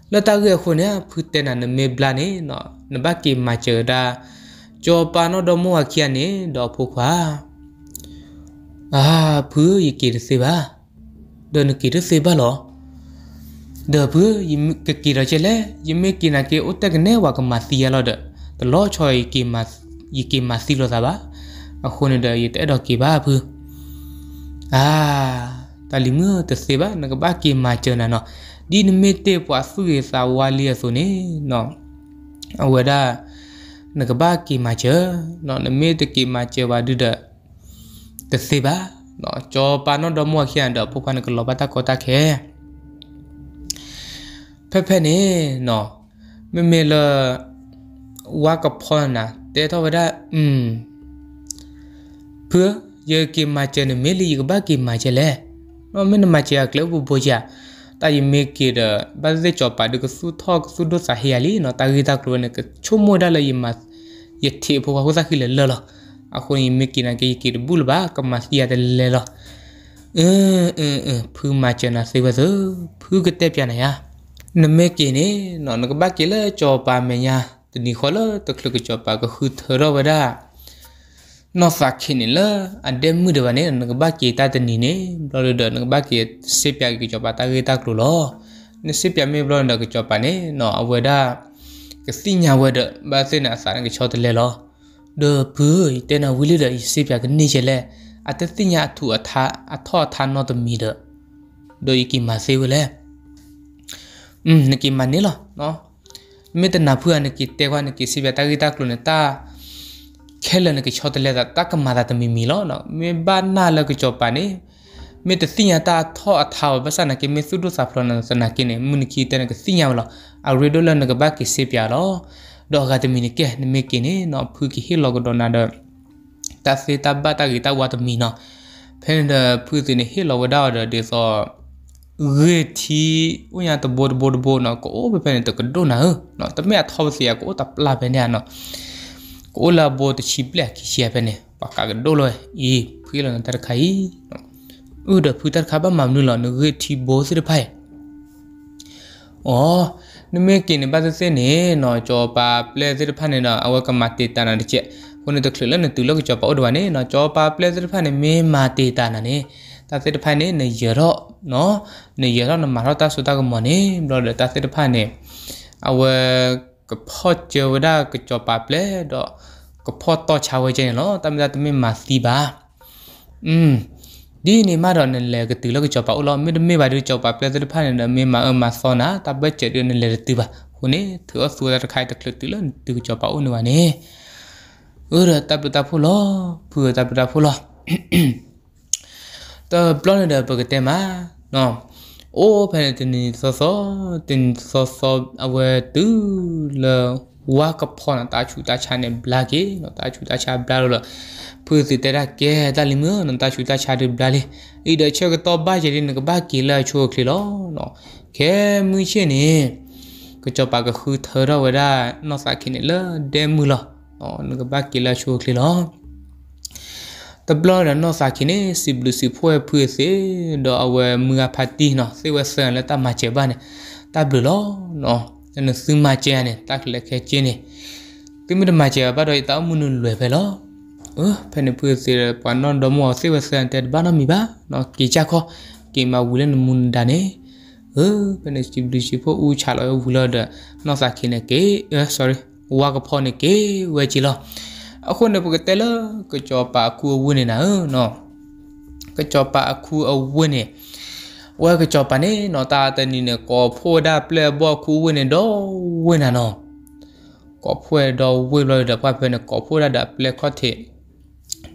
แล้วตาเรือคนเนี้ยพูดแต่นั้นเมบลานี่เนาะนบักกิมาเจอดาจอปานอดมัวเขียนนี่ดอกผู้ขวาอ่าพูดอีกกี่สิบ้าเดินกี่สิบ้าหรอเดี๋ยวพูดยิมกี่เราเจอแล้วยิมไม่กินอะไรอุตตะกันแน่ว่าก็มาเสียเราเด้อတလော့ချော်ကီမတ်ยีกิมาซิโลซาบะอคนเดยตอดกีบาพืออ่าตาลิมือตะเซบะนกบากิมาเจนะเนาะดีนเมเตปวาสุเยสาวาเลียสุเนเนาะอวดานกบากิมาเจเนาะนเมตกิมาเจวาดุดะตะเซบะเนาะจอปานอดมัวเขียนดอพวกพันกลอบาตะกอตะเคဖက်ဖက်နေနော်မေမေလာวากพอนะแต่ทว่าได้อืมเพื่อเยอะกินมาเจนเมลีก็บ้ากินมาเจแล้วมันไม่นมาเจอกลับบุบจ่าตายเมกิดบ้านได้จอบปาดูก็สู้ทอกสู้ดสาเฮียลีเนาะตากีตากลัวเนี่ยก็ชั่วโมงได้เลยมาเยเทพวกเขาสักทีเลยล่ะအခုညမကိနာကိကိဘူလဘာကမစီရတဲ့လေလားအင်းအင်းအင်းဖူးမချနာစေဝစဖူးကတဲ့ပြန်ရနမေကိနေနော်ငါဘကိလေချောပါမညာတနီခေါ်လတခလကချပါကခုထရဝဒနော်ဖာခင်းလအဒဲမှုဒဝနေငဘကေတာတနီနေဘလဒငဘကေစေပြကချပါတာကေတာကလောနေစေပြမေဘလဒကချပါနေနော်အဝဒကစီညာဝဒဘာစင်နာစာငကချောတလဲလောဒေဘူတေနဝီလဒစေပြကနေချေလဲအတသိညာသူအထာအထောထာနော်တမီဒဒိုယကီမဆေဝလဲอืมနကီမနေလောနော်မေတ္တနာဖူအနကိတေခွာနကိစီဘတာဂီတာကလုန်တာခဲလနကိချောတလေတာတကမာတာတမီမီလောနော်မေဘာနာလကချောပါနေမေတ္တသိညာတာထောအထာဝဘဆနကိမေစုဒုစာဖလောနစနကိနေမုန်ကိတနကသိညာလောအရီဒိုလနကဘကိစီပြလောဒေါ်ဂတမီနကေနမေကိနေနော်ဖူကိဟီလောကဒနာဒတာစေတဘတာဂီတာဝတ်မီနော်ဖန်ဒဖူစင်ဟီလောဝဒါဒဒေဆောရေတီဝညာတဘောဘောဘောနော်ကိုဘယ်ပဲတကဒိုနာနော်တမေအထောက်စီကိုတပလာပဲနေနော်ကိုလာဘောတချီပလက်ခီရပဲနေပကကဒိုလိုအေးဖီလန်တရခိုင်ဥဒဖူတရခဘမမနူလောနရေတီဘောစရဖိုင်အော်နမေကင်းဘာသစနေနော်ကြောပါပလက်စရဖတ်နေနော်အဝကမတေတနာတချက်ကိုနေတခလလနေတူလောက်ကြောပါအော်ဒဝနေနော်ကြောပါပလက်စရဖတ်နေမေမာတေတနာနေตาเซตพันนี่ในเยอะเนาะในเยอะนมาเราตาสุตากมอนี่เราเดตาเซตพันนี่เอาเวกพอเจอได้กจอปาเปลดอกกพอต่อชาวเจนเนาะตามตาตม่มาสีบาอืมဒီနေမှာတော့လည်းလေကတူလောက်ကြောပါဦးလို့မိမိပါတို့ကြောပါပြတဲ့ဖန်နေမိမအမဆောနာတပတ်ချက်တဲ့လေတူပါခုနေသူအဆူတဲ့ခိုင်တကလူတူလို့တူကြောပါဦးနေပါနေဥရတပတဖုလို့ဖူတပတဖုလို့ the planet ပကတဲ့မှာနော်โอ้เพนตินีซอซอตินซอซอအဝဲတူလဝါကဖောနတာချူတာချာနဲ့ဘလာကေနော်တာချူတာချာဘလာလို့ဖူစီတရကဲတလီမနတာချူတာချာဒီဘလာလေဤဒချက်တော့ဘာဂျီနကဘာကီလာချိုခလီလောနော်ခဲမူချင်းနေကချပါကခူထရဝရနော်စာခင်းလေဒဲမူလောနော်ငကဘာကီလာချိုခလီလောတပလရနောစာကိနေစီဘလူစီဖွဲဖွေစေတော့အဝဲမူအဖတ်တီနော်စေဝဆန်လက်တမချေပါနဲ့တပလလောနော်နစမချေနဲ့တက်လက်ခဲချင်းနေတိမတမချေပါတော့တောင်းမှုနလွယ်ပဲလောအဖနေဖွေစေပန်နော်ဒမောစေဝဆန်တက်ဘာနမီပါနော်ကေချခောကေမဝူလနမွန်ဒါနေเออเป็นสิบลิชิพอูชาลอยวูลอดนอกจากคินเกเออ sorry วากพอเนเกเวจิลอအခုနေပုကတဲလကကြောပါကူဝင်းနေနာနော်ကကြောပါကူအဝင်းနေဝဲကကြောပါနေနော်တာတနီနေကောဖိုဒါပလေဘောကူဝင်းနေတော့ဝင်းနာနော်ကောဖွဲတော့ဝင်းလို့တော့ပတ်ဖဲနေကောဖိုဒါဒါပလေခော့ထေ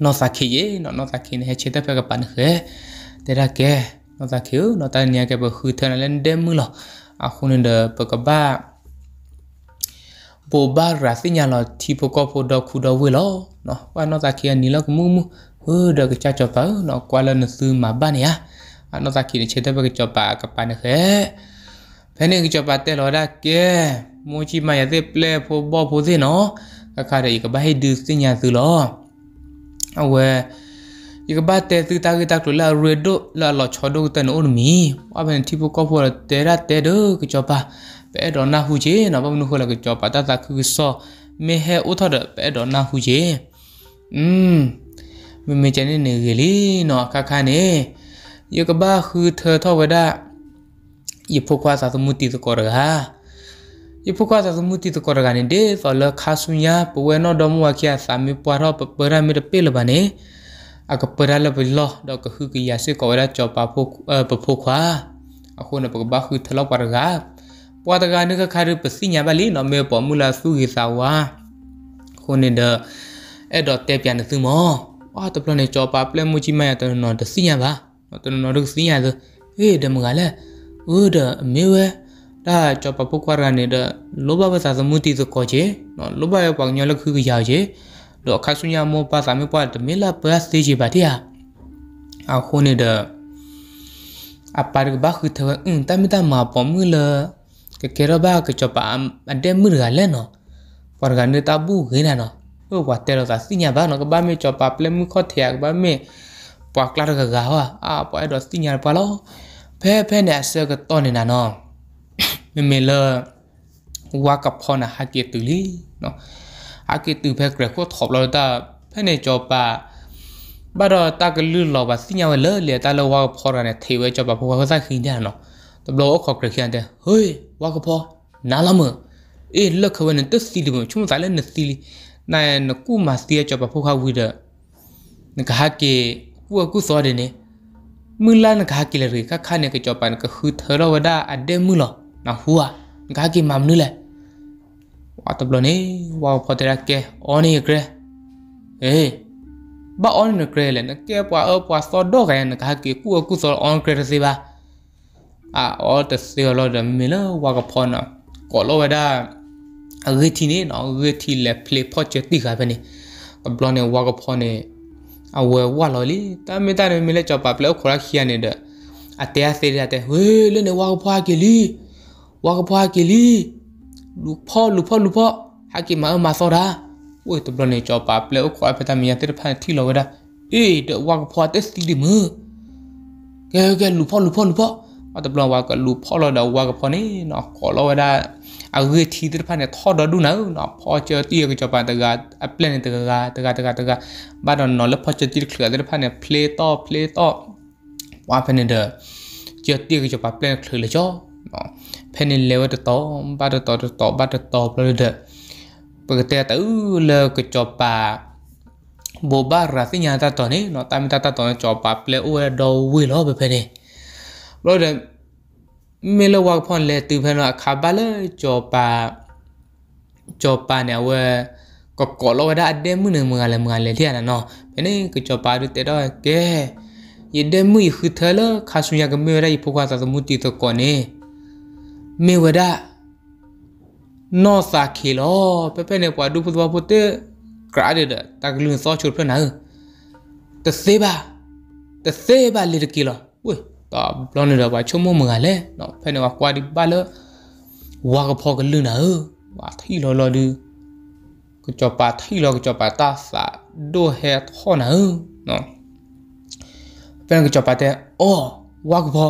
နော်စာခီရေနော်နော်စာခီနေဟဲချေတဖက်ကပန်ခဲတဲရကဲနော်စာခီနော်တာနီယကဘခူထန်လန်ဒဲမူလောအခုနေတော့ပကဘာဘိုဘာရာစညာလောတီပိုကောဖိုဒခုဒဝေလောနော်ဘာနောတာခီယနီလောကမူမူဟိုဒကချချပါနော်ကွာလနစူမာဘာနီယာအနောတာခီနေချေတဘကချပါကပနခဲဖဲနေကချပါတဲလောဒါကဲမူချီမရတဲ့ပလေဖိုဘောဖိုစင်နော် အခါတဲ့ကဘာဟိဒူစညာစူလောအဝဲอีกบ้าเตะตื้อตากีตาตัวละเรดโดละหลอดชอดูตันโอนมีว่าเป็นที่พวกก็พอเตะระเตะเด้อกิจอบะပဲတော့နာဟူချေနော်ဘမနုခလကကြောပါတတာခုဆောမေဟဲဥထဒပဲတော့နာဟူချေอืมမမေချန်နေနေကလေးနော်ခခနေယကဘာခုသထဝဒယဖုခွာသာသမုတိတကောရဟာယဖုခွာသာသမုတိတကောရကနေဒေဆောလခါဆုညာပဝဲနော်ဒမဝကီယာစာမီပွာရောပရာမီတပေလပါနေအကပရာလပလောဒကခုကီယာစေကောရချောပါဖုပဖုခွာအခုနပကဘာခုထလောက်ပါရဂါပွာတကာနကခါရပစီညာပါလီနော်မေပေါ်မူလာစုဟီစာဝါခုန်နေတဲ့အဲ့တော့တဲပြန်နေသူမောအော်တပလနဲ့ကြောပါပလက်မှုကြီးမရတဲ့နော်တစီညာပါတော်တော်တို့စီညာဆိုဟေးဒမကလည်းဦးဒအမေဝဲဒါကြောပပုတ်ခွာရနေတဲ့လောဘဝစာသမှုတီစကောချေနော်လောဘရပောင်ညလခုကရာချေတော့ခါဆုညာမောပါစာမေပွားတမီလာပတ်စီချေပါတရားအခုနေတဲ့အပါရဘခုထဝအင်းတမီတမပေါ်မူလာ ke kero ba ke chopa am ade murga le no warga ne tabu gina no o wa tero ta sinya ba no ke ba me chopa ple mu kho thia ba me pa klar ga ga wa a pa do sinya pa lo phe phe ne se ke to ne na no me me le wa ka pho na ha ke tu li no a ke tu phe kre ko thop lo ta phe ne chopa ဘာတော့တကလူလောပါစညာဝဲလေလေတလောဝါဖော်ရတဲ့ထေဝဲကြောပါဘောကစားခင်းတယ်နော်ตบลอกขอกระเขียนแต่เฮ้ยว่าก็พอน่าละมือเอ๊ะเลิกเขาันนตัดสิล่งชุ่มสายเล่นนัดสินายนักกูมาเสียจับพวกเขาวิดะนักฮักเกกูกูสอดเนี่ยมึงล่ะนักฮักเกเลยข้าข้าเนี่ยก็จอบันกฮึือเธอเราได้อันเดมึงหรอนักหัวนักฮักเกมามืี่แหลยว่าตบลอนี่ว่าพอเท่าแกอ๋อนี่กรเอ้ยบ้าอ๋อนี่กรเลยนักแกปวเออปว่าสอดดอกไงนักฮักเกกูกูสอดอ๋อเกรสิบ้าအာအော်တစီဟလောဒမီလဝါကဖောနာကောလောဝဒါအဂတိနေနော်ဂတိလက်ဖလေဖော့ချက်တိခါပဲနေကဘလောနေဝါကဖောနေအဝဲဝါလော်လီတမီတနေမီလက်ချောပါပလောခရခီယနေတဲ့အတဲအသေးရတဲ့ဝေးလနေဝါကဖွာကီလီဝါကဖွာကီလီလူဖောလူဖောလူဖောဟာကီမာမာဆော်ဒါဝေးတဘလောနေချောပါပလောခရဖတမီယတဲ့ဖန်တီလောဝဒါအေးတဝါကဖွာတဲ့စီဒီမကဲကဲလူဖောလူဖောလူဖောมาตบลองว่ากับลูพ่อเราเดาว่ากบพอนี่เนาะขอเราได้เอาเรื่อที่ที่พันเนี่ยทอดดูนะเนาะพอเจอตีก็จับปตะกาอัพเปลนี่ยตะกาตะกาตะกาตะกาบ้านนอนแล้วพอเจอตีเคลือที่พันเนี่ยเพลย์ต่อเพลย์ต่อว่าเป็นเดร์เจอตีก็จับปเพลย์เคลือเลยจ้ะเนาะเพนินเลวตะต่อบ้านตะต่อตะต่อบ้านตะต่อเลยเด้อปกติแต่เออเลิกก็จะไปบบาราสิญาตาตอนนี้เนาะตามตาตาตอนจบปับเลยโอ้ยดาวิลอไปเพนี่လောတဲ့မေလဝါဖွန်လေတူဖန်လာခါပါလေကြောပါကြောပါနေဝဲก็กอลอดาเดมึนมึงอะไรมึงอะไรเที่ยนะเนาะเป็นนี่ก็จบปาดูเตดอแกยเดมึยคือเธอละคาสุยาก็ไม่ได้พวกว่าสมุติตะก่อนเนี่ยไม่ว่าได้นอสาเคลอเปเปเนี่ยกว่าดูพุทธวพุทธกราเดดตากลืนซอชุดเพื่อนนะแต่เซบาแต่เซบาลิตกิลอเว้ยก็บลอนระบาชั่วโมงมึงอะไรเนาะเพื่อนว่ากว่าดีบ้าเลว่าก็พอกันเลยนะเออว่าที่เราเราดูก็จอปาที่เราก็จอปาตาสาดูเหตุข้อนะเออเนาะเพื่อนก็จอปาแต่โอ้ว่าก็พอ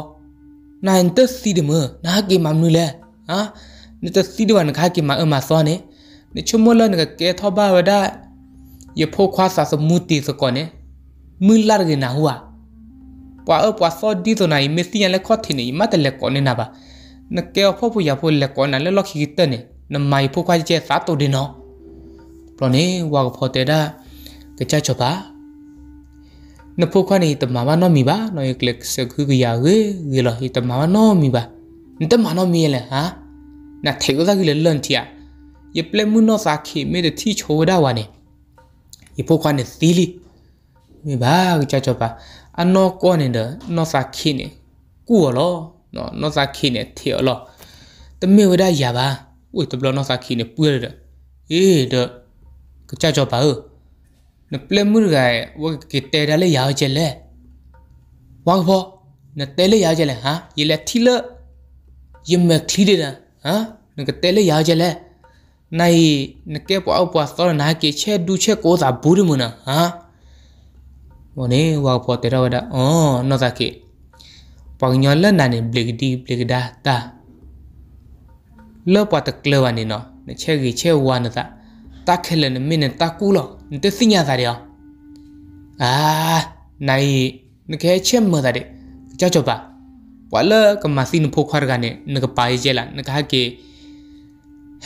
นายนึกสิเดมือนายกมมันนู่นแหละอ่ะนี่ตัสีเดวันข้าเกมันเออมาซ้อนนี่ยในชั่วโมงละนี่ก็แกท่อบ้าไว้ได้ยี่าพกความสะสมมุติสก่อนเนี่ยมือลาดกันนะหัวပွာအပွာစောဒီဇိုနိုင်မစ်တီယန်လက်ခေါ်တင်နေမတ်လက်ကောနေနာပါနကေဖောဖူရဖိုလက်ကောနာလက်လောက်ခီတနေနမိုင်ဖိုခွာကျဲသာတိုဒီနောပလောနေဝါကဖောတေဒါကချချောပါနဖိုခွာနေတမမနောမီပါနော်ကလစ်စခုကရရေရေလဟီတမမနောမီပါနတမနောမီလေဟာနာထေကစားကလေးလန်တီယာယပလမှုနောစာခေမေတတိချိုဒါဝါနေယဖိုခွာနေသီလီမိပါကချချောပါအနောကောနေတယ်နောစာခိနေကူရောနော်နောစာခိနေထေရောတမေဝဒရပါဝေတဘလနောစာခိနေပွေရတဲ့အေးတော့ကြာကြောပါဟုတ်နပလမှုကဲဝကတဲတယ်လေရောကြလေဝါဘောနတဲလေရောကြလေဟာရေလက်ထီလယမခလီတဲ့ဟာနကတဲလေရောကြလေနိုင်နကဲပွားပွားစောနာကေချဲဒူချဲကိုသာဘူးရမနာဟာ wone wa po tera wada oh no zaki pagnyola nani bligdi bligda ta lo pa ta klewa ni no ne che gi che wa na ta ta khele ne min ta ku lo ne te sinya sa ria a nai ne ke che mo da de cha cho ba wa lo ka ma si ne pho khar ga ne ne ka pa ye la ne ka ke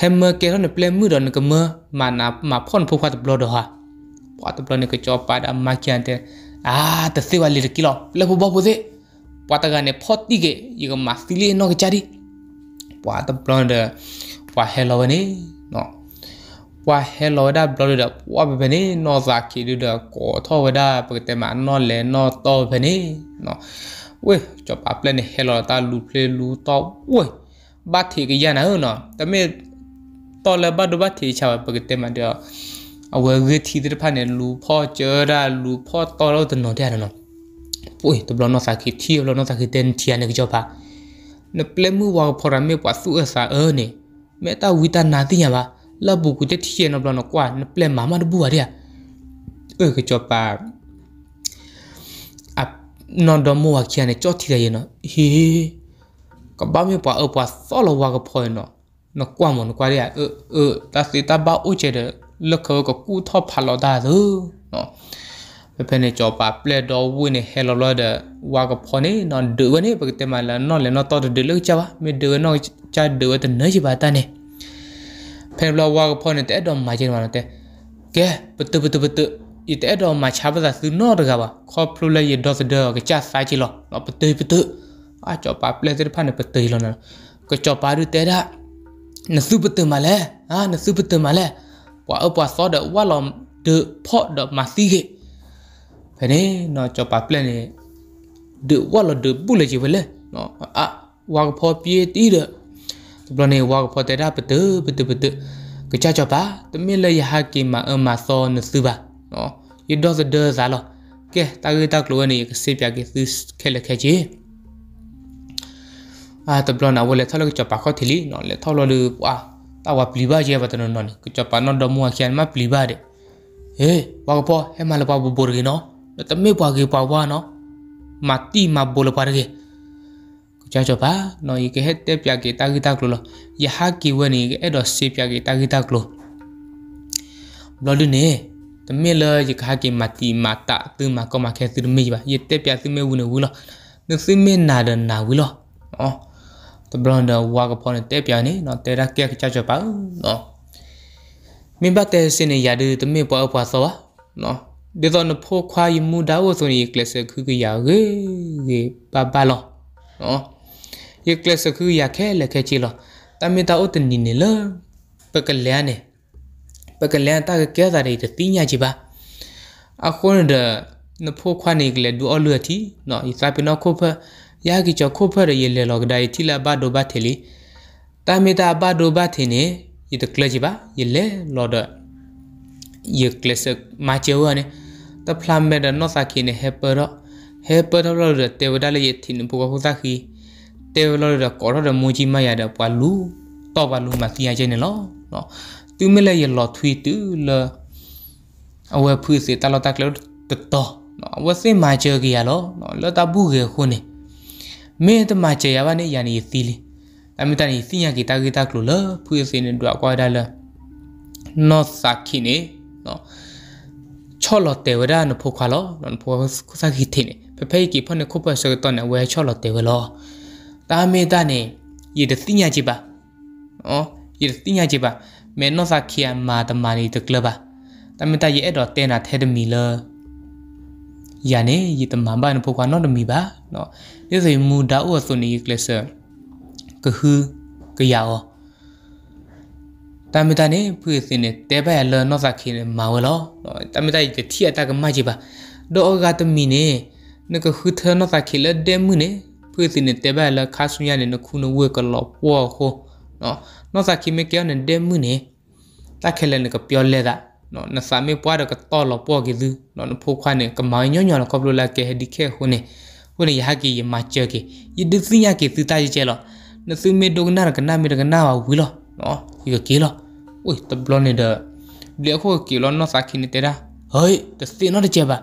hem mo ke ro ne ple mu do ne ka mo ma na ma phon pho khar blo do ha พอตบลนี่ก็จอปาดอมาเกียนเต ah tase wa lir kilo le bo bo de pata ga ne photi ge yigo masili no ge chari pata blonde wa hello ne no wa hello da blonde da wa be ne no za ki da ko tho wa da pa te ma no le no to be ne no we cho pa plan ne hello ta lu play lu to we ba thi ge ya na no ta me to le ba do ba thi cha pa te ma de เอาเว้กทีเดียพันเนี่ยรู้พ่อเจอได้รู้พ่อต่อเราตันนอได้นะเนาะปุ้ยตบลเนอสากิีที่เรานอสากิเต็นเทียนเนี่ยก็จะพาเนี่ยเปลมือวางพอรามีปัสสุเอสาเออเนี่ยแม้ตาวิตานาที่เนี่ยวะาเราบุกุจะเทียนเรานอกว่าเนี่ยเปลมามาดูบัวเดียเออก็จะปะอ่ะนอนดอมัวเขียนเนี่ยจอดที่ใดเนาะเฮ้ก็บ้ามีปะเออปัสสอลวาก็พอเนาะนอกว่าหมันกว่าเดียเออเออแต่สิตาบ้าอุเจเดလခကကူထော့ဖာလောဒါသူနော်ဖဲနေကြောပါပလက်တော်ဝင်နေဟဲလောလောဒဝါကဖော်နေနော်ဒဝနေပကတမလာနော်လည်းနော်တော်တလူချပါမေဒဝနော်ချာဒဝတနေရှိပါတနေဖဲလောဝါကဖော်နေတဲ့အတော်မကြီးမှာတဲ့ကဲပတပတပတဤတဲ့အတော်မချပါသာသူနော်တကပါခေါ်ဖလိုလေရဒေါ်စဒေါ်ကချစာချီလောနော်ပတေပတအကြောပါပလက်တဲ့ဖာနေပတေလောနော်ကကြောပါရတဲ့ဒါနစုပတမလဲဟာနစုပတမလဲပွာအပွာစောဒဝါလောဒဖော့ဒမစီကေဖနေနော်ချောပါပလန်နေဒဝါလောဒပူလေချေဖလေနော်အဝါကဖော်ပြေတီးတဲ့ဘလနေဝါကဖော်တဲ့တာပတူပတူပတူကကြချောပါတမင်လေရဟကိမအမသောနစုပါနော်ယဒောစဒေဇာလောကဲတာရီတာကလိုနေကစေပြကေသစ်ခဲလက်ခဲချေအာတဘလနာဝလေထလောက်ချပါခေါထီလီနော်လေထောလောလူပွာ ta wa pliba je watan non ni kucha panon do mu akhian ma pliba de he wa po he ma la pa bu borgi no no ta me pa ge pa wa no ma ti ma bol par ge kucha cho ba no i ke he te pya ge ta gi ta klo ya ha ki we ni ge e do se pya ge ta gi ta klo lo lu ne တမင်လေယခကေမတိမတာသူမကောမခဲသူမိပါယတက်ပြသူမေဝနေဝူလောနုစမင်နာဒနာဝူလောအော် the blunder walk upon တဲ့ပြနေနော်တဲတာကက်ကြကြပါနော်မင်းဘတ်တဲ့စနေရတဲ့တမင်ပွားပွားစောနော်ဒီတော့နဖို့ခွာယမှုဒါဝဆိုရင်ကလစခုကရရေရေပါပါလောနော်ရကလစခုရခဲလက်ခဲချီလောတမင်တာဥတနီနေလပကလျာနေပကလျာတာကဲစားတဲ့တိညာချီပါအခုနဒနဖို့ခွာနေကလေဒူအလွတ်တီနော်ဤစာပနောခုဖတ်ယာကီချောခိုဖရရေလေလောကဒိုင်တီလာဘဒိုဘတ်ထေလီတာမီတာဘဒိုဘတ်ထေနေယတကလကြီးပါယလေလောဒယကလစမာချေဝနေတဖလမ်မေဒနောစာခီနေဟေပရဟေပရလောဒတေဝဒလေယသင်ဘူကခုစာခီတေဝလောဒကောရဒမူကြီးမရတဲ့ပွာလူတော့ပါလူမစီရချင်းနေလောနော်သူမလဲရလောထွေတူလအဝဲဖူးစေတလတကလတတော်နော်ဝစေမာချေကြီးရလောနော်လတဘူးကေခုနေမေတမချေရပါနေယန်နီသီလီအမတန်စီယန်ကီတာကီတာကလိုလဖူစင်းနေတော့ကွာဒါလနော်စာခိနေနော်ချော်လတဲ့ဝရနဖိုခွာလောနော်ဖိုခုစာခိသိနေဖဖေးကီဖုန်ခုပတ်ဆောတော့နေဝဲချော်လတဲ့ဝလောတာမေတနေရတဲ့စီယန်ချေပါနော်ရတဲ့စီယန်ချေပါမေနော်စာခိယမာတမနီတကလပါတမတရဲ့အဲ့တော့တဲနာထဲဒမီလော yane yit mamba na pokwa no mi ba no yese mu da o so ni klesa ke hu ke ya o ta mi ta ne pu se ne te ba ya lo no sa khi ne ma wa lo no ta mi ta ji ti ta ka ma ji ba do o ga ta mi ne ne ke hu the no sa khi le de mu ne pu se ne te ba ya lo kha su ya ne no khu no we ka lo po ko no no sa khi me ke ne de mu ne ta khele ne ka pyo le da နော်နစာမေပွားတော့ကတော့လောပေါ်ကေသူနော်နဖိုးခွားနေကမိုင်းညောညောလကောပလိုလာကေဟဒီခဲဟိုနေဟိုနေရဟကေယမချေကေယဒစီညာကေသူတာကြီးကျဲလောနစုမေဒုကနာကနာမေကနာဝီလောနော်ဟိုကေလောဝိတဘလောနေဒဘလီခိုကေလောနော်စာခိနေတေရာဟိုတစီနော်တကျပါ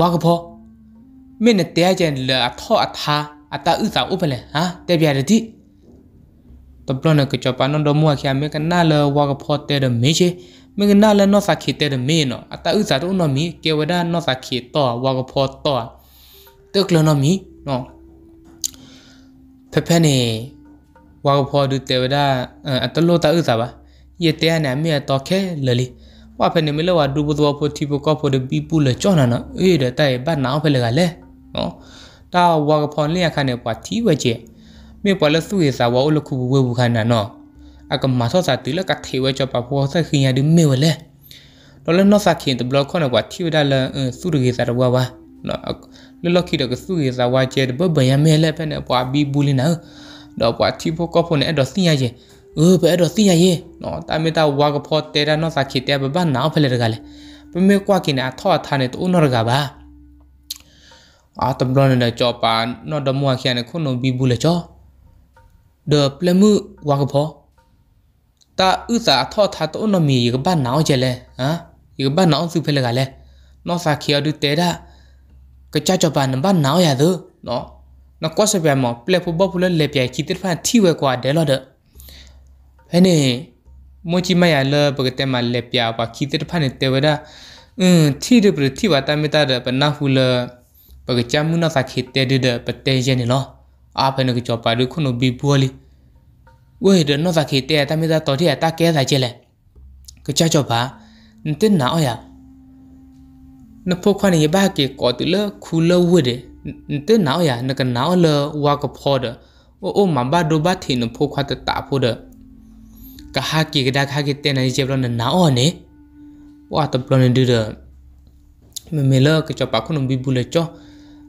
ဝါကဖောမင်းနဲ့တဲကြံလာထော့အသာအတာဥစာဥပလဲဟာတဲပြရတိတပလနကချပနန်ဒမွာခရမေကနာလဝါကဖောတဲဒမေချေမင်္ဂနာလနောစာခေတဲ့မင်းနော်အတဥစာတော့နော်မီကေဝဒနောစာခေတော့ဝါကဖောတော့တက်လနော်မီနော်ဖဖက်နေဝါကဖောဒုတေဝဒအတလို့တဥစာပါယေတဲနာမီတော့ခဲလလီဝါဖက်နေမလဝဒူဘသောဖို့တီဘကောဖို့ဒပီပူလကြောနာနော်အေးတဲ့တဲ့ဘတ်နာဖက်လကလဲနော်တာဝါကဖောလင်းရခနဲ့ပွားတီဝကျဲမေပွာလစုရစာဝါအုလခုဝေဘူးခန္ဓာနော်အကမဆောစာတိလကထေဝဲချပပေါ်ဆခင်ရဒီမေဝလေလောလနောစာခင်တဘလခနကွာတိဝဒလစုရကေစာတဘဝါနော်လောလခိတကစုရကေစာဝါကျဲတဘဘယမဲလဲဖက်နဲ့ပွာဘီဘူးလင်းနာတော့ပွာတိဖို့ကဖို့နဲ့အဲ့တော့စင်ရရဲ့เออไปดอสิยาเยเนาะตามตาวากพอเตระนอสักขิเตบะบะนาวเพลระกะเลปะเมกวากินะทอทาเนตุนอระกะบาอาตํารอนนะจอปานนอดมัวเขียนคุนบีบุเลจอเดอเปลมุวากพอ ta ư sa tho tha to no mi yi ba nao je le ha yi ba nao su phe le ga le no sa khia du te da ka cha cho ba na ba nao ya do no no kwa se ba mo ple pho ba phu le le pya ki tir pha thi we kwa de lo de he ne mo chi ma ya le ba te ma le pya ba ki tir pha ne te we da um thi de pru thi wa ta me ta de ba na hu le ba ka cha mu na sa khit te de de pa te je ne lo a phe ne ka cho pa du khu no bi bu le quê đến nó và khi tè ta mới ra tổ thì ta kia lại chơi lại. cái cha cho bà tên nào à nó phô khoan này ba kia có từ lơ khu lơ quê đấy tên nào à nó cái nào lơ qua cái phô đó ô ô mà ba đô ba thì nó phô khoan tới tạ phô đó cả hai kia cái đa hai kia tên này chơi lo nó nào à nè qua tập lo nên được. đó mình lơ cái cho bà con nó bị bù lệ cho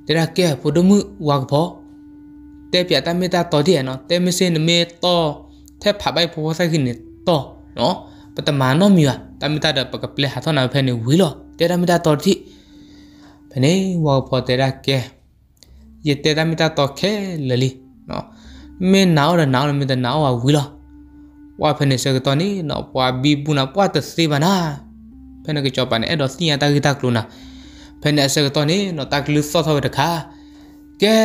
thế ra kia phô đó mưa qua cái แต่เปียตาเมตาต่อที่เนาะแต่ไม่เซนเมต่อแทบผ่าใบโพสขึ้นเนี่ยต่อเนาะปตมาน้อมีวะตาเมตาเดปกับเปลหาท่อนาเพนวิลอแต่ตาเมตาต่อที่เพนวอพอแต่ละแกเยแต่ตาเมตาต่อแค่ลลิเนาะเมนหนาวหนาวเมตาหนาวอ่ะวิลอว่าเพนเสกตอนนี้เนาะปวาบีบุนาปวาตสรีบานาเพนก็จบไปเนี่ยดอสเนี่ยตากิตากลุนาเพนเสกตอนนี้เนาะตากลุซอทอเวตคาကဲ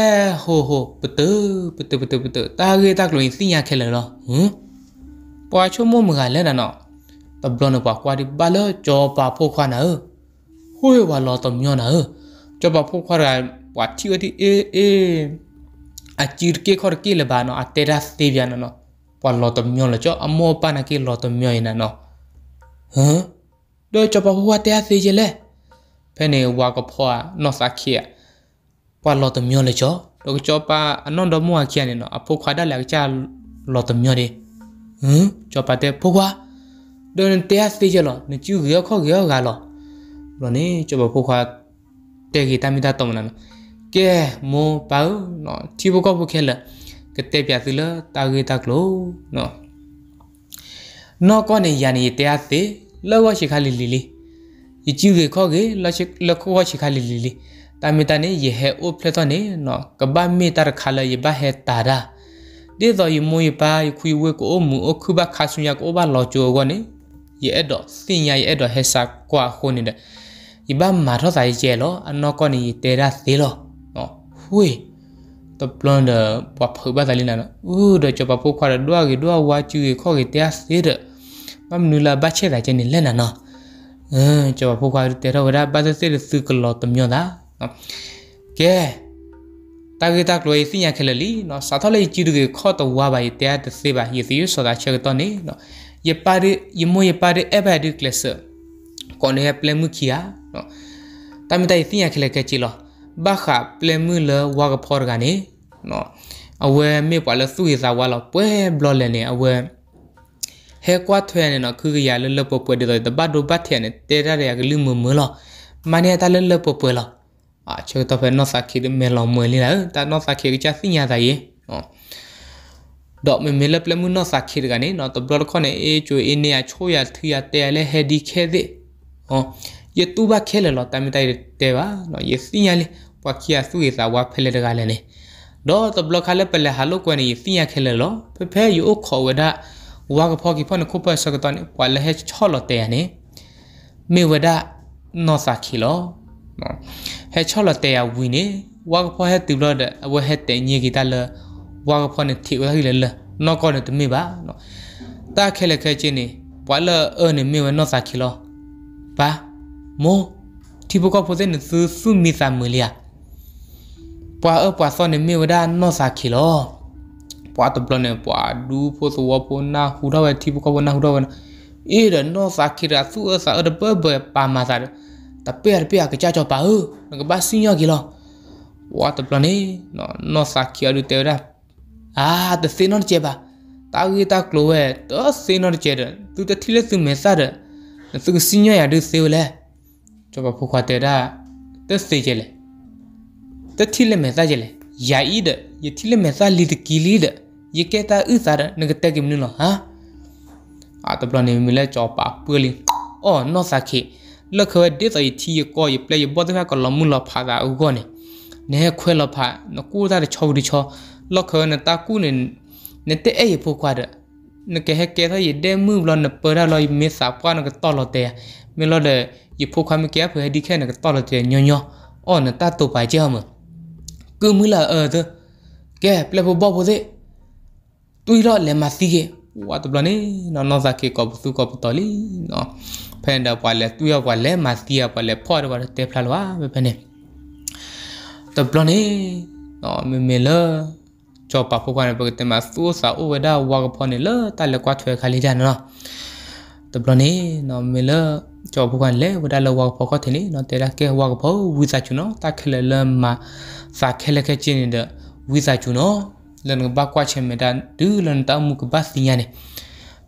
ဟိုဟိုပတပတပတပတတာဂေတာကလိုင်စီညာခဲလရဟင်ပွာချုံမမကလည်းနော်တဘလနပွားကွာဒီပါလကြောပါဖို့ခွာနာဟိုဝါလောတမျောနာကြောပါဖို့ခွာရပွာတီဝတီအေအေအချီရကေခေါ်ကေလဘာနော်အတေရာစတေဗျာနော်ပွာလောတမျောလကြောအမောပနာကေလောတမျောရင်နော်ဟမ်တော့ကြောပါဟိုဝတဲအစီချင်လဲဖဲနေဝါကဖွာနော်စာခေပွာလော်တမျောလေချောတော့ချောပါအနွန်တော်မွာကျန်နေနော်အဖိုခွာတက်လာကြလော်တမျောတယ်ဟမ်ချောပါတဲ့ဖိုခွာဒွန်တရားစတေးချောလော်နကျူရောခော့ရောကလော်လော်နေချောပါဖိုခွာတဲ့ဂီတမီတာတော်မနာကဲမောပါနော်တီဘကောဘခဲလာကတဲ့ပြသီလာတာဂီတာကလောနော်နော်ကောနေယာနေတရားစတေးလောဝရှိခါလီလီလီ ichiu ge kho ge la shi la kho shi khali li li တာမီတာနေယဟဲအိုဖလက်တော့နေနော်ကဘာမီတာခါလယဘဟဲတာရာဒီတော့ယမွေပါယခွေဝဲကိုအမှုအခုဘခါဆုညာကိုဘလော်ဂျိုကနေယအဲ့တော့စင်ညာယအဲ့တော့ဟဲဆာကွာခုန်နေတဲ့ယဘမာတော့ဆိုင်ကျဲလောအနောက်ကနေတေရာသေးလောနော်ဟွေတော့ plunder ဘာဖဘဆိုင်လနာနော်ဦးတော့ချပဖို့ခွာတော့ဒွားကြီးဒွားဝါချူကြီးခေါ်ကြီးတရားသေးတဲ့မမနူလာဘချက်တာကျနေလက်နာနော်အင်းချပဖို့ခွာတေရာဝရဘာစစ်စစ်ကလောတမျောတာနော်ကဲတာဂီတာကလိုစီညာခဲလလီနော်စာထလေးကြည့်တူခေါ်တော့ဝါပါရတဲ့တစေပါရစီဆိုတာချက်တော့နေနော်ယပါရယမွေပါရအဘဒုကလဆကွန်ဟပလမှုခီယာနော်တမတိုင်စီညာခဲလကချီလောဘာခပလမှုလဝါကဖော်ကနေနော်အဝဲမေပါလစုရစာဝါလောပွဲဘလော့လနေအဝဲဟဲကွာထွေနေနော်ခူကရလလပပွဲတဲ့တဘတ်ဒုဘတ်ထဲနေတဲရရကလူမမလောမနေတလလပပွဲလောအာချေတော့ဖဲနော်စာခိဒမဲလောမွေလီလာတာနော်စာခိကချစီညာတာရေနော်တော့မမေလပလမှုနော်စာခိဒကနေနော်တဘလခနဲ့အေချွေအင်းနေရချိုးရထီရတဲလဲဟဲဒီခဲတဲ့ဟောယတူဘခဲလလောတမတိုက်တဲပါနော်ယစီညာလေးပွားခိယစုရစာဝါဖဲလဲတကလည်းနေတော့တဘလခလည်းပလဲဟာလောက်ကွနေစီညာခဲလလောဖဖဲယူခေါ်ဝဒဝါကဖော်ကိဖန်ခုပစကတန်ပွာလဲဟဲချော်လတဲရနေမေဝဒနော်စာခိလောနော်ဟဲချော်လတဲ့အဝီနေဝါကဖောဟဲတူလတဲ့အဝဟဲတဲ့ညေဂီတလဝါကဖောနေတီဝဟီလလနော်ကောနေတမေပါနော်တာခဲလက်ခဲချင်းနေပွာလအနေမေဝနော်စာခီလောပါမိုတီဘကဖိုစနေဆူဆူမီစာမလျာပွာအပွာစောနေမေဝဒါနော်စာခီလော ပွာတဘလနေပွာဒူဖိုစဝပိုနာဟူတော့ဝတီဘကဘနာဟူတော့ဝနာအေရနော်စာခီရာဆူအစာအဒပဘပါမာစာ ta per pe ka cha cho pa hu ka ba sin yo ki lo wa ta plan ni no no sa ki alu te ra a ta sin no che ba ta gi ta klo we to sin no che de tu ta thi le su me sa de su sin yo ya de se le cho ba phu kha te ra ta se che le ta thi le me sa che le ya i de ye thi le me sa li de ki li de ye ke ta u sa de ne ka te ki mnu lo ha a ta plan ni mi le cho pa pu li อ๋อนอสักเขလခွေဒေသိတီကိုယပလေဘောဒဖကလမူလဖာဒါဥကောနေနေခွေလဖာနကူဒါချောဒီချောလခွေနတာကူနေနေတဲ့အေးဖို့ခွာတဲ့နကဟက်ကဲသာယဒဲမူလနပရာလိုယမေစာပွားနကတော်လတဲ့မေလတဲ့ယဖို့ခွာမကဲဖဲဒီခဲနကတော်လတဲ့ညညအော်နတာတူပါကြမကူမူလာအဲဒကဲပလေဘောဘောဒေတွေးတော့လေမစီကေဝါတဘလနေနော်နော်ဇာကေကဘသူကပတော်လီနော်ဖန်တော့ပါလဲသူရပါလဲမစတီရပါလဲဖော်တော့ပါတဲ့ဖလာလောပဲဖနေတော့ဘလနေတော့မေမေလာချောပါဖုကနေပကတမဆူစာအိုဝဒါဝါကဖော်နေလာတလကွာထွဲခါလေးကြနော်တော့ဘလနေတော့မေလာချောဖုကလဲဝဒါလောဝါကဖော်ကတင်နေတော့တဲလာကဲဝါကဖော်ဝီစာချူနော်တခဲလဲလမ်မာစာခဲလဲခဲချင်းနေတဲ့ဝီစာချူနော်လန်ဘကွာချင်မတာဒူးလန်တမှုကဘတ်တင်ရနေ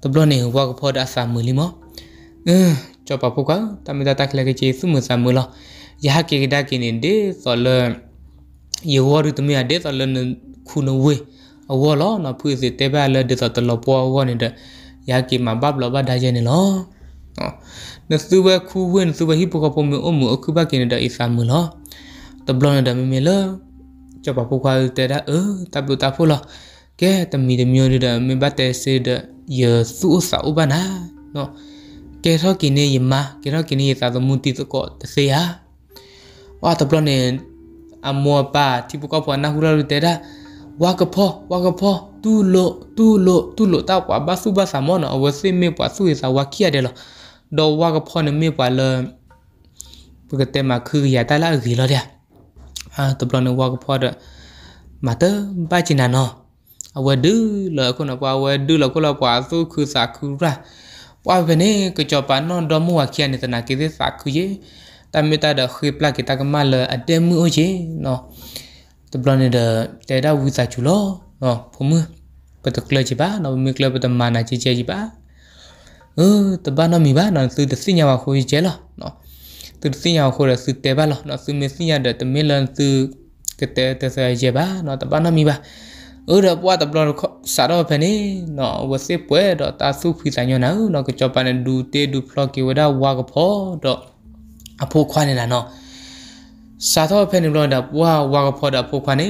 တဘလနေဝါကဖော်ဒါစာမူလီမောจอปะพุกะตามดาตักเลกเจสุมุสามุลอยากเกดากินินเดสอลยวอรุตมีอเดสอลนคุนเวอวอลอนอพุสิเตบาลเดสอตลอปอวอนิเดยากิมาบับลอบาดาเจนิลอနစုဝခုဝင်စုဝဟိပကပုံမအမှုအခုဘကိနဒအိစာမလတဘလနဒမမီလချပပခွာတဲဒအတပတာဖုလကဲတမီတမျိုးဒမဘတဲစေဒယေစုအစာဥပနာနော်ကဲထော့ကိနေယမကဲထော့ကိနေယသာသမူတီတကောတစေဟာဝါတပလနေအမောပါတီပကောပနာဟူလာလူတေဒါဝါကဖောဝါကဖောတူလိုတူလိုတူလိုတောက်ပါဘဆုဘဆာမောနအဝစိမေပါဆူရစာဝါခိရတယ်လောဒေါ်ဝါကဖောနမေပါလပကတေမာခືရတလာရီလောတဲ့ဟာတပလနေဝါကဖောတဲ့မတဘာချင်နာနောအဝဒူလောခုနပွားဝဲဒူလောခုလောပွားဆူခືစာခືရာပွားကနေကကြောပါနော်ဒမွာခိယနေတနာကိသေစာခုရေတမေတာဒခိပလကိတကမလအတဲမှုအိုရေနော်တဘလနေဒတေဒါဝီစာချူလောနော်ဖုံမပတကလချပါနော်မီကလပတမနာချီချီပါเออตบ้านมีบ้านนอนซื้อแต่สิ่งยาวคุยเจ๋อเนาะตื้อสิ่งยาวคุยแต่ซื้อแต่บ้านเนาะซื้อเมสิ่งยาวแต่ไม่เลินซื้อกระเตแต่ใส่เจ๋อบ้านเนาะตบ้านมีบ้านဥရပွားတပလောစာတော့ဖနေနော်ဝစစ်ပွဲတော့တာစုဖီဆိုင်ညောနာနော်ကချောပန်ဒူတေဒူဖလော့ကေဝဒဝါကဖောတော့အဖိုးခွားနေတာနော်စာတော့ဖနေလို့တော့ပွားဝါကဖောတော့ဖိုးခွားနေ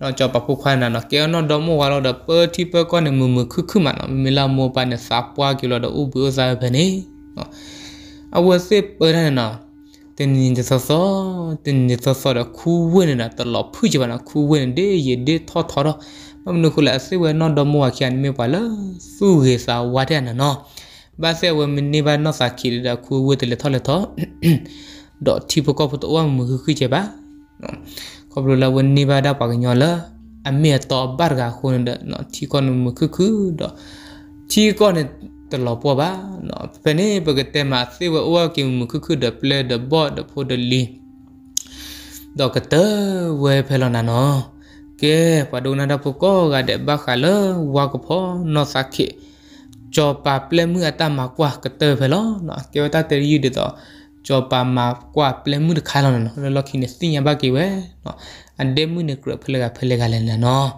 နော်ကြောပဖုခွမ်းနာနော်ကေနော်ဒေါ်မဝါလောဒပတ်တီပကောနမမခုခုမနော်မီလာမောပနစာပွားကီလောဒဥပ္ပဇာဖနေနော်အဝစစ်ပရနနော်တင်းနေတဆဆတင်းနေတဆဆတော့ခူဝင်းနေတာတလောဖူးကြပါနော်ခူဝင်းဒေရေဒေထောထောတော့အမနုခုလာစေဝဲနော်ဒမောခ ्यान မေပါလာစုရေစာဝါတဲ့နော်ဘာစေဝဲမနေပါနော်စာခီဒါခုဝဲတလေထော်လေထော်ဒေါ်တီပကောဖတ်ဝမ်မခုခိချေပါခေါပလိုလာဝနေပါဒါပါကညောလာအမေတော့ဘာကခုန်ဒနော်တီကောနမခုခုဒေါ်တီကောနဲ့တလောပေါ်ပါနော်ဖနေပကတဲမှာစေဝဲဝကင်မခုခုဒပလေဒဘော့ဒဖိုဒလီဒေါ်ကတဝဲဖဲလနာနော်ကဲပဒုနာဒဖကောကတဲ့ဘခါလဝါကဖောနောစခိကြောပါပလက်မှုအတမကွာကတဲ့ဖလောနော်ကေဝတာတရီယူတဲ့တော့ကြောပါမှာကွာပလက်မှုတခါလောနော်လောခိနေစင်ရဘကေဝဲနော်အန်ဒဲမှုနေကရဖလကဖလကလည်းနော်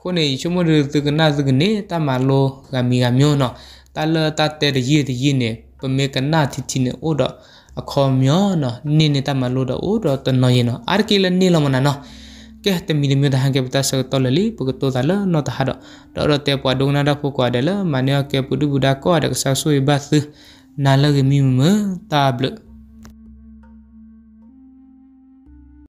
ခုနေချုံမရသကနာသကနေတာမလောကမီကမျိုးနော်တလတတဲ့ရည်တရည်နေပမေကနာတိတိနေဩတော့အခေါ်မျောနော်နေနေတာမလို့တော့ဩတော့တနော်ရင်နော်အာကီလနေလမနာနော် ke hati mili mili hangke bata sa to lali puku to tala no ta hada to ro te po nada pokok adalah mana ke pudu budako ada kesal su tu nala gemi ta blu